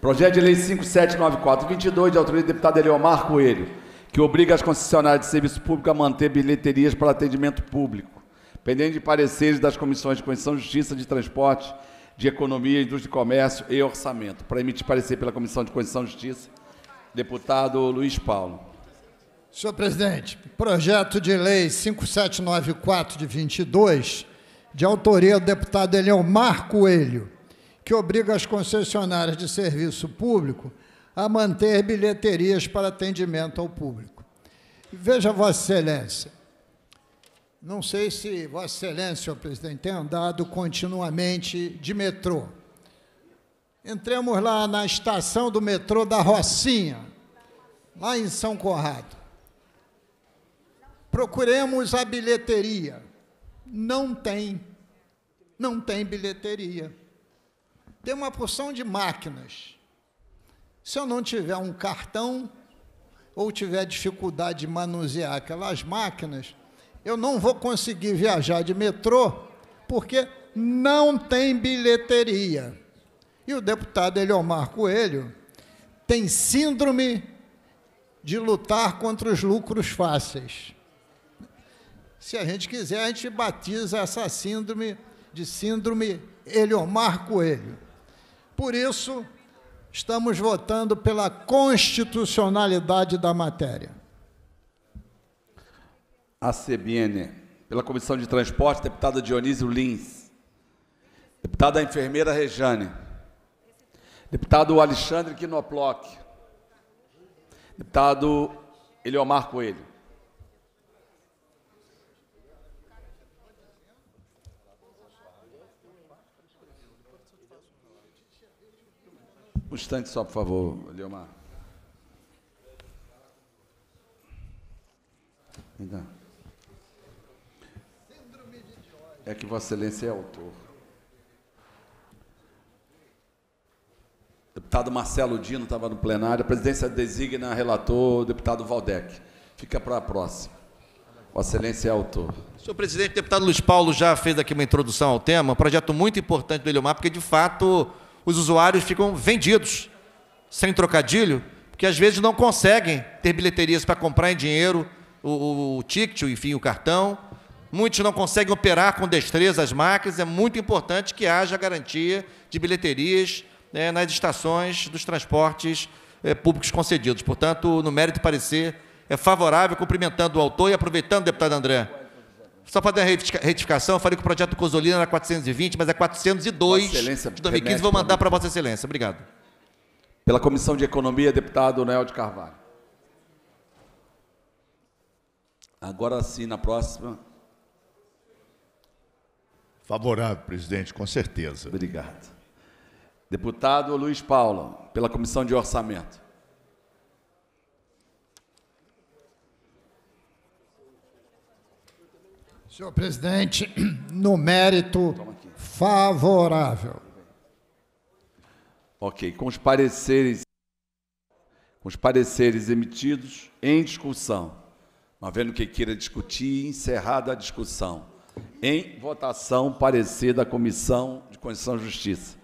Projeto de lei 579422, de autoria do deputado Eliomar Coelho, que obriga as concessionárias de serviço público a manter bilheterias para atendimento público, pendente de pareceres das comissões de Constituição, Justiça de Transporte, de Economia, Indústria e Comércio e Orçamento, para emitir parecer pela Comissão de Constituição e Justiça, deputado Luiz Paulo. Senhor presidente, projeto de lei 5794 de 22, de autoria do deputado Eleomar Coelho, que obriga as concessionárias de serviço público a manter bilheterias para atendimento ao público. Veja, Vossa Excelência, não sei se Vossa Excelência, senhor presidente, tem andado continuamente de metrô. Entremos lá na estação do metrô da Rocinha, lá em São Corrado procuremos a bilheteria. Não tem. Não tem bilheteria. Tem uma porção de máquinas. Se eu não tiver um cartão ou tiver dificuldade de manusear aquelas máquinas, eu não vou conseguir viajar de metrô porque não tem bilheteria. E o deputado Eliomar Coelho tem síndrome de lutar contra os lucros fáceis. Se a gente quiser, a gente batiza essa síndrome de síndrome Eliomar Coelho. Por isso, estamos votando pela constitucionalidade da matéria. A CBN, pela Comissão de Transporte, deputada Dionísio Lins. Deputada enfermeira Rejane. Deputado Alexandre Quinoploc. Deputado Eliomar Coelho. Um instante só, por favor, Leomar. Então. É que Vossa Excelência é autor. deputado Marcelo Dino estava no plenário. A presidência designa relator o deputado Valdec. Fica para a próxima. Vossa Excelência é autor. Senhor presidente, o deputado Luiz Paulo já fez aqui uma introdução ao tema, um projeto muito importante do Eliomar, porque de fato os usuários ficam vendidos, sem trocadilho, porque às vezes não conseguem ter bilheterias para comprar em dinheiro o, o, o ticket, enfim, o cartão. Muitos não conseguem operar com destreza as máquinas. É muito importante que haja garantia de bilheterias né, nas estações dos transportes é, públicos concedidos. Portanto, no mérito parecer é favorável, cumprimentando o autor e aproveitando, deputado André, só para dar retificação, eu falei que o projeto do Cozolino era 420, mas é 402 de 2015. Vou mandar para Vossa Excelência. Obrigado. Pela Comissão de Economia, deputado Noel de Carvalho. Agora sim, na próxima. Favorável, presidente, com certeza. Obrigado. Deputado Luiz Paulo, pela Comissão de Orçamento. Senhor presidente, no mérito favorável. Ok, com os pareceres, com os pareceres emitidos em discussão, não havendo que queira discutir, encerrada a discussão. Em votação, parecer da Comissão de Constituição e Justiça.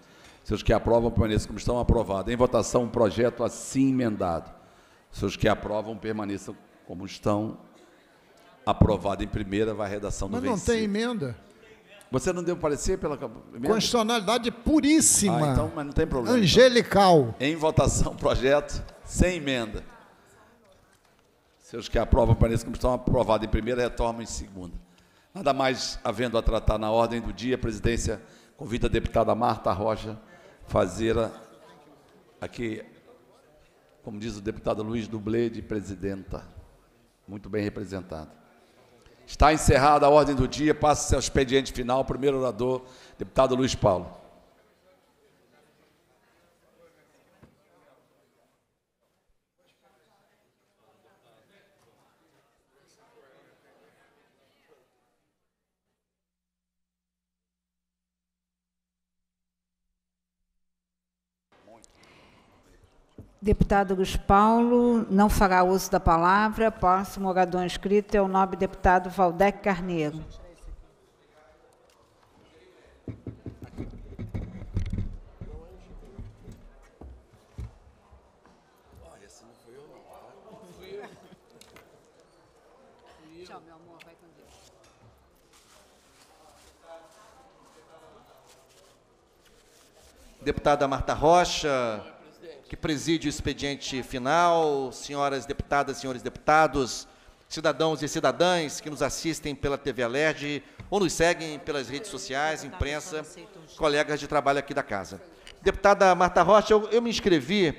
Seus os que aprovam, permaneçam como estão, aprovado. Em votação, um projeto assim emendado. Seus os que aprovam, permaneçam como estão, aprovado em primeira, vai à redação do Mas não vencido. tem emenda? Você não deu parecer pela emenda? Constitucionalidade puríssima. Ah, então, mas não tem problema. Então. Angelical. Então. Em votação, projeto sem emenda. Seus que aprovam pareçam como estão aprovados em primeira, retomam em segunda. Nada mais havendo a tratar na ordem do dia, a presidência convida a deputada Marta Rocha fazer a, aqui, como diz o deputado Luiz Dublê, de presidenta. Muito bem representada. Está encerrada a ordem do dia. Passa-se ao expediente final. Primeiro orador, deputado Luiz Paulo. Deputado Luiz Paulo, não fará uso da palavra. Próximo orador inscrito é o nobre deputado Valdec Carneiro. Deputada Marta Rocha, que preside o expediente final, senhoras deputadas, senhores deputados, cidadãos e cidadãs que nos assistem pela TV Alerj ou nos seguem pelas redes sociais, imprensa, colegas de trabalho aqui da casa. Deputada Marta Rocha, eu, eu me inscrevi,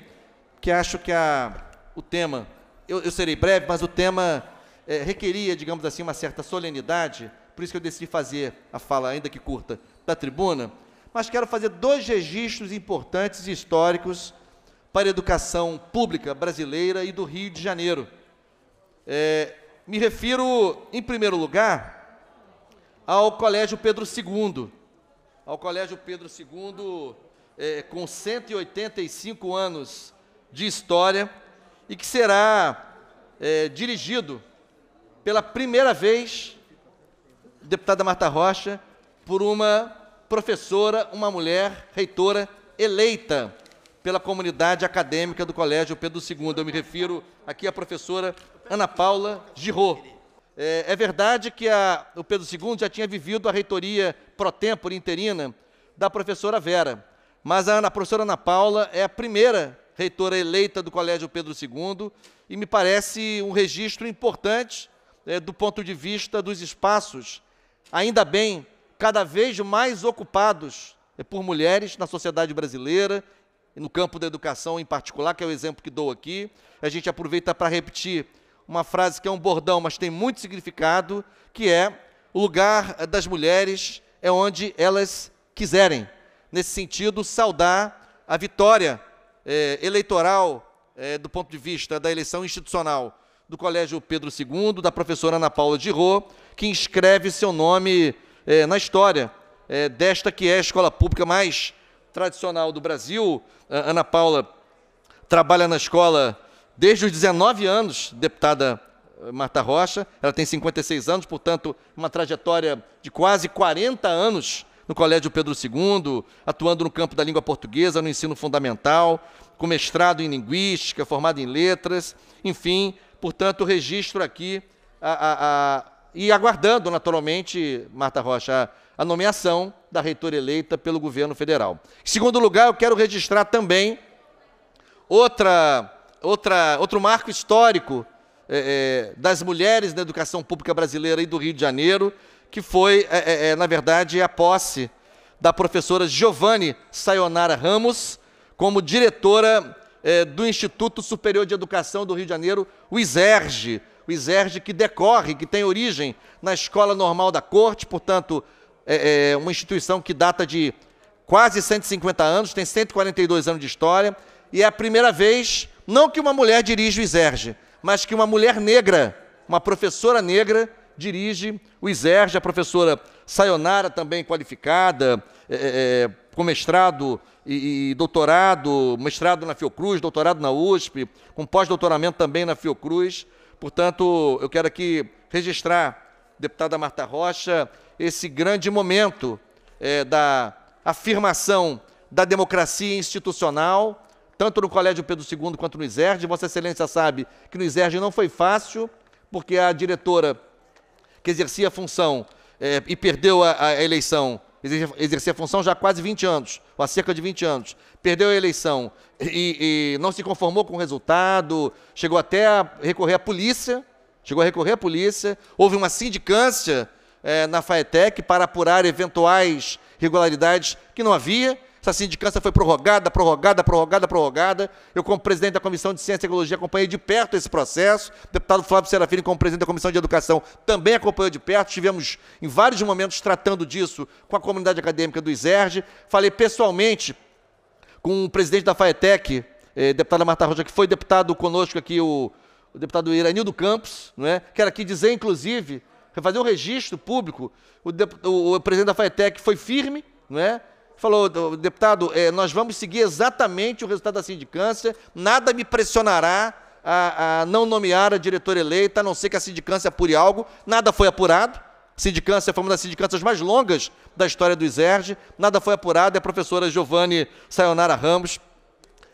que acho que a, o tema, eu, eu serei breve, mas o tema é, requeria, digamos assim, uma certa solenidade, por isso que eu decidi fazer a fala, ainda que curta, da tribuna, mas quero fazer dois registros importantes e históricos para a educação pública brasileira e do Rio de Janeiro. É, me refiro, em primeiro lugar, ao Colégio Pedro II. Ao Colégio Pedro II, é, com 185 anos de história, e que será é, dirigido pela primeira vez, deputada Marta Rocha, por uma professora, uma mulher reitora eleita pela comunidade acadêmica do Colégio Pedro II. Eu me refiro aqui à professora Ana Paula Girô. É, é, verdade que a, o Pedro II já tinha vivido a reitoria pro tempore interina da professora Vera, mas a, Ana, a professora Ana Paula é a primeira reitora eleita do Colégio Pedro II e me parece um registro importante é, do ponto de vista dos espaços, ainda bem, cada vez mais ocupados é, por mulheres na sociedade brasileira no campo da educação em particular, que é o exemplo que dou aqui. A gente aproveita para repetir uma frase que é um bordão, mas tem muito significado, que é o lugar das mulheres é onde elas quiserem. Nesse sentido, saudar a vitória é, eleitoral é, do ponto de vista da eleição institucional do Colégio Pedro II, da professora Ana Paula Dirô, que inscreve seu nome é, na história desta que é a escola pública mais tradicional do Brasil. A Ana Paula trabalha na escola desde os 19 anos, deputada eh, Marta Rocha. Ela tem 56 anos, portanto, uma trajetória de quase 40 anos no Colégio Pedro II, atuando no campo da língua portuguesa, no ensino fundamental, com mestrado em linguística, formada em letras, enfim, portanto, registro aqui a, a, a, e aguardando, naturalmente, Marta Rocha, a nomeação da reitora eleita pelo governo federal. Em segundo lugar, eu quero registrar também outra, outra, outro marco histórico é, é, das mulheres na educação pública brasileira e do Rio de Janeiro, que foi, é, é, é na verdade, a posse da professora Giovanni Sayonara Ramos como diretora é, do Instituto Superior de Educação do Rio de Janeiro, o ISERG, o ISERG que decorre, que tem origem na Escola Normal da Corte, portanto, é, é uma instituição que data de quase 150 anos, tem 142 anos de história, e é a primeira vez, não que uma mulher dirige o ISERGE, mas que uma mulher negra, uma professora negra, dirige o ISERGE, a professora Sayonara, também qualificada, é, é, é, com mestrado e, e, doutorado, mestrado na Fiocruz, doutorado na USP, com pós-doutoramento também na Fiocruz. Portanto, eu quero aqui registrar, deputada Marta Rocha, esse grande momento é, da afirmação da democracia institucional, tanto no Colégio Pedro II quanto no ISERD. Vossa Excelência sabe que no ISERD não foi fácil, porque a diretora que exercia a função é, e perdeu a, a eleição, exercia a função já há quase 20 anos, ou há cerca de 20 anos, perdeu a eleição e, e não se conformou com o resultado, chegou até a recorrer à polícia, chegou a recorrer à polícia, houve uma sindicância é, na FAETEC para apurar eventuais irregularidades que não havia. Essa sindicância foi prorrogada, prorrogada, prorrogada, prorrogada. Eu, como presidente da Comissão de Ciência e Ecologia, acompanhei de perto esse processo. O deputado Flávio Serafini, como presidente da Comissão de Educação, também acompanhou de perto. Estivemos em vários momentos tratando disso com a comunidade acadêmica do ISERG. Falei pessoalmente com o presidente da FAETEC, eh, deputada Marta Rocha, que foi deputado conosco aqui, o, o deputado Iranildo Campos, não é? quero aqui dizer, inclusive, foi fazer um registro público. O, o, o presidente da FATEC foi firme, não é? Falou, deputado, é, nós vamos seguir exatamente o resultado da sindicância, nada me pressionará a, a não nomear a diretora eleita, a não ser que a sindicância apure algo, nada foi apurado. Sindicância foi uma das sindicâncias mais longas da história do ISERG, nada foi apurado, é a professora Giovanni Sayonara Ramos,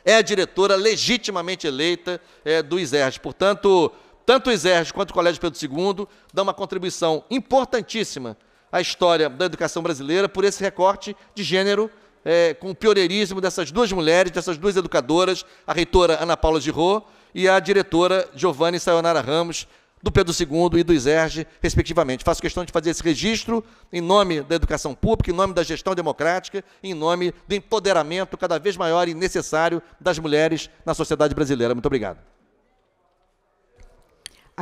é a diretora legitimamente eleita é, do ISERG. Portanto, tanto o ISERG quanto o Colégio Pedro II dão uma contribuição importantíssima à história da educação brasileira por esse recorte de gênero é, com o pioneirismo dessas duas mulheres, dessas duas educadoras, a reitora Ana Paula Girô e a diretora Giovanni Sayonara Ramos, do Pedro II e do ISERG, respectivamente. Faço questão de fazer esse registro em nome da educação pública, em nome da gestão democrática, em nome do empoderamento cada vez maior e necessário das mulheres na sociedade brasileira. Muito obrigado.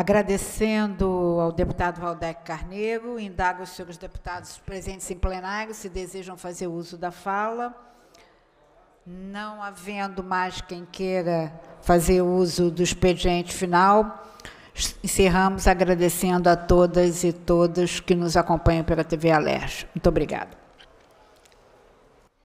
Agradecendo ao deputado Valdec Carneiro, indago os senhores deputados presentes em plenário se desejam fazer uso da fala. Não havendo mais quem queira fazer uso do expediente final, encerramos agradecendo a todas e todos que nos acompanham pela TV Alerj. Muito obrigada.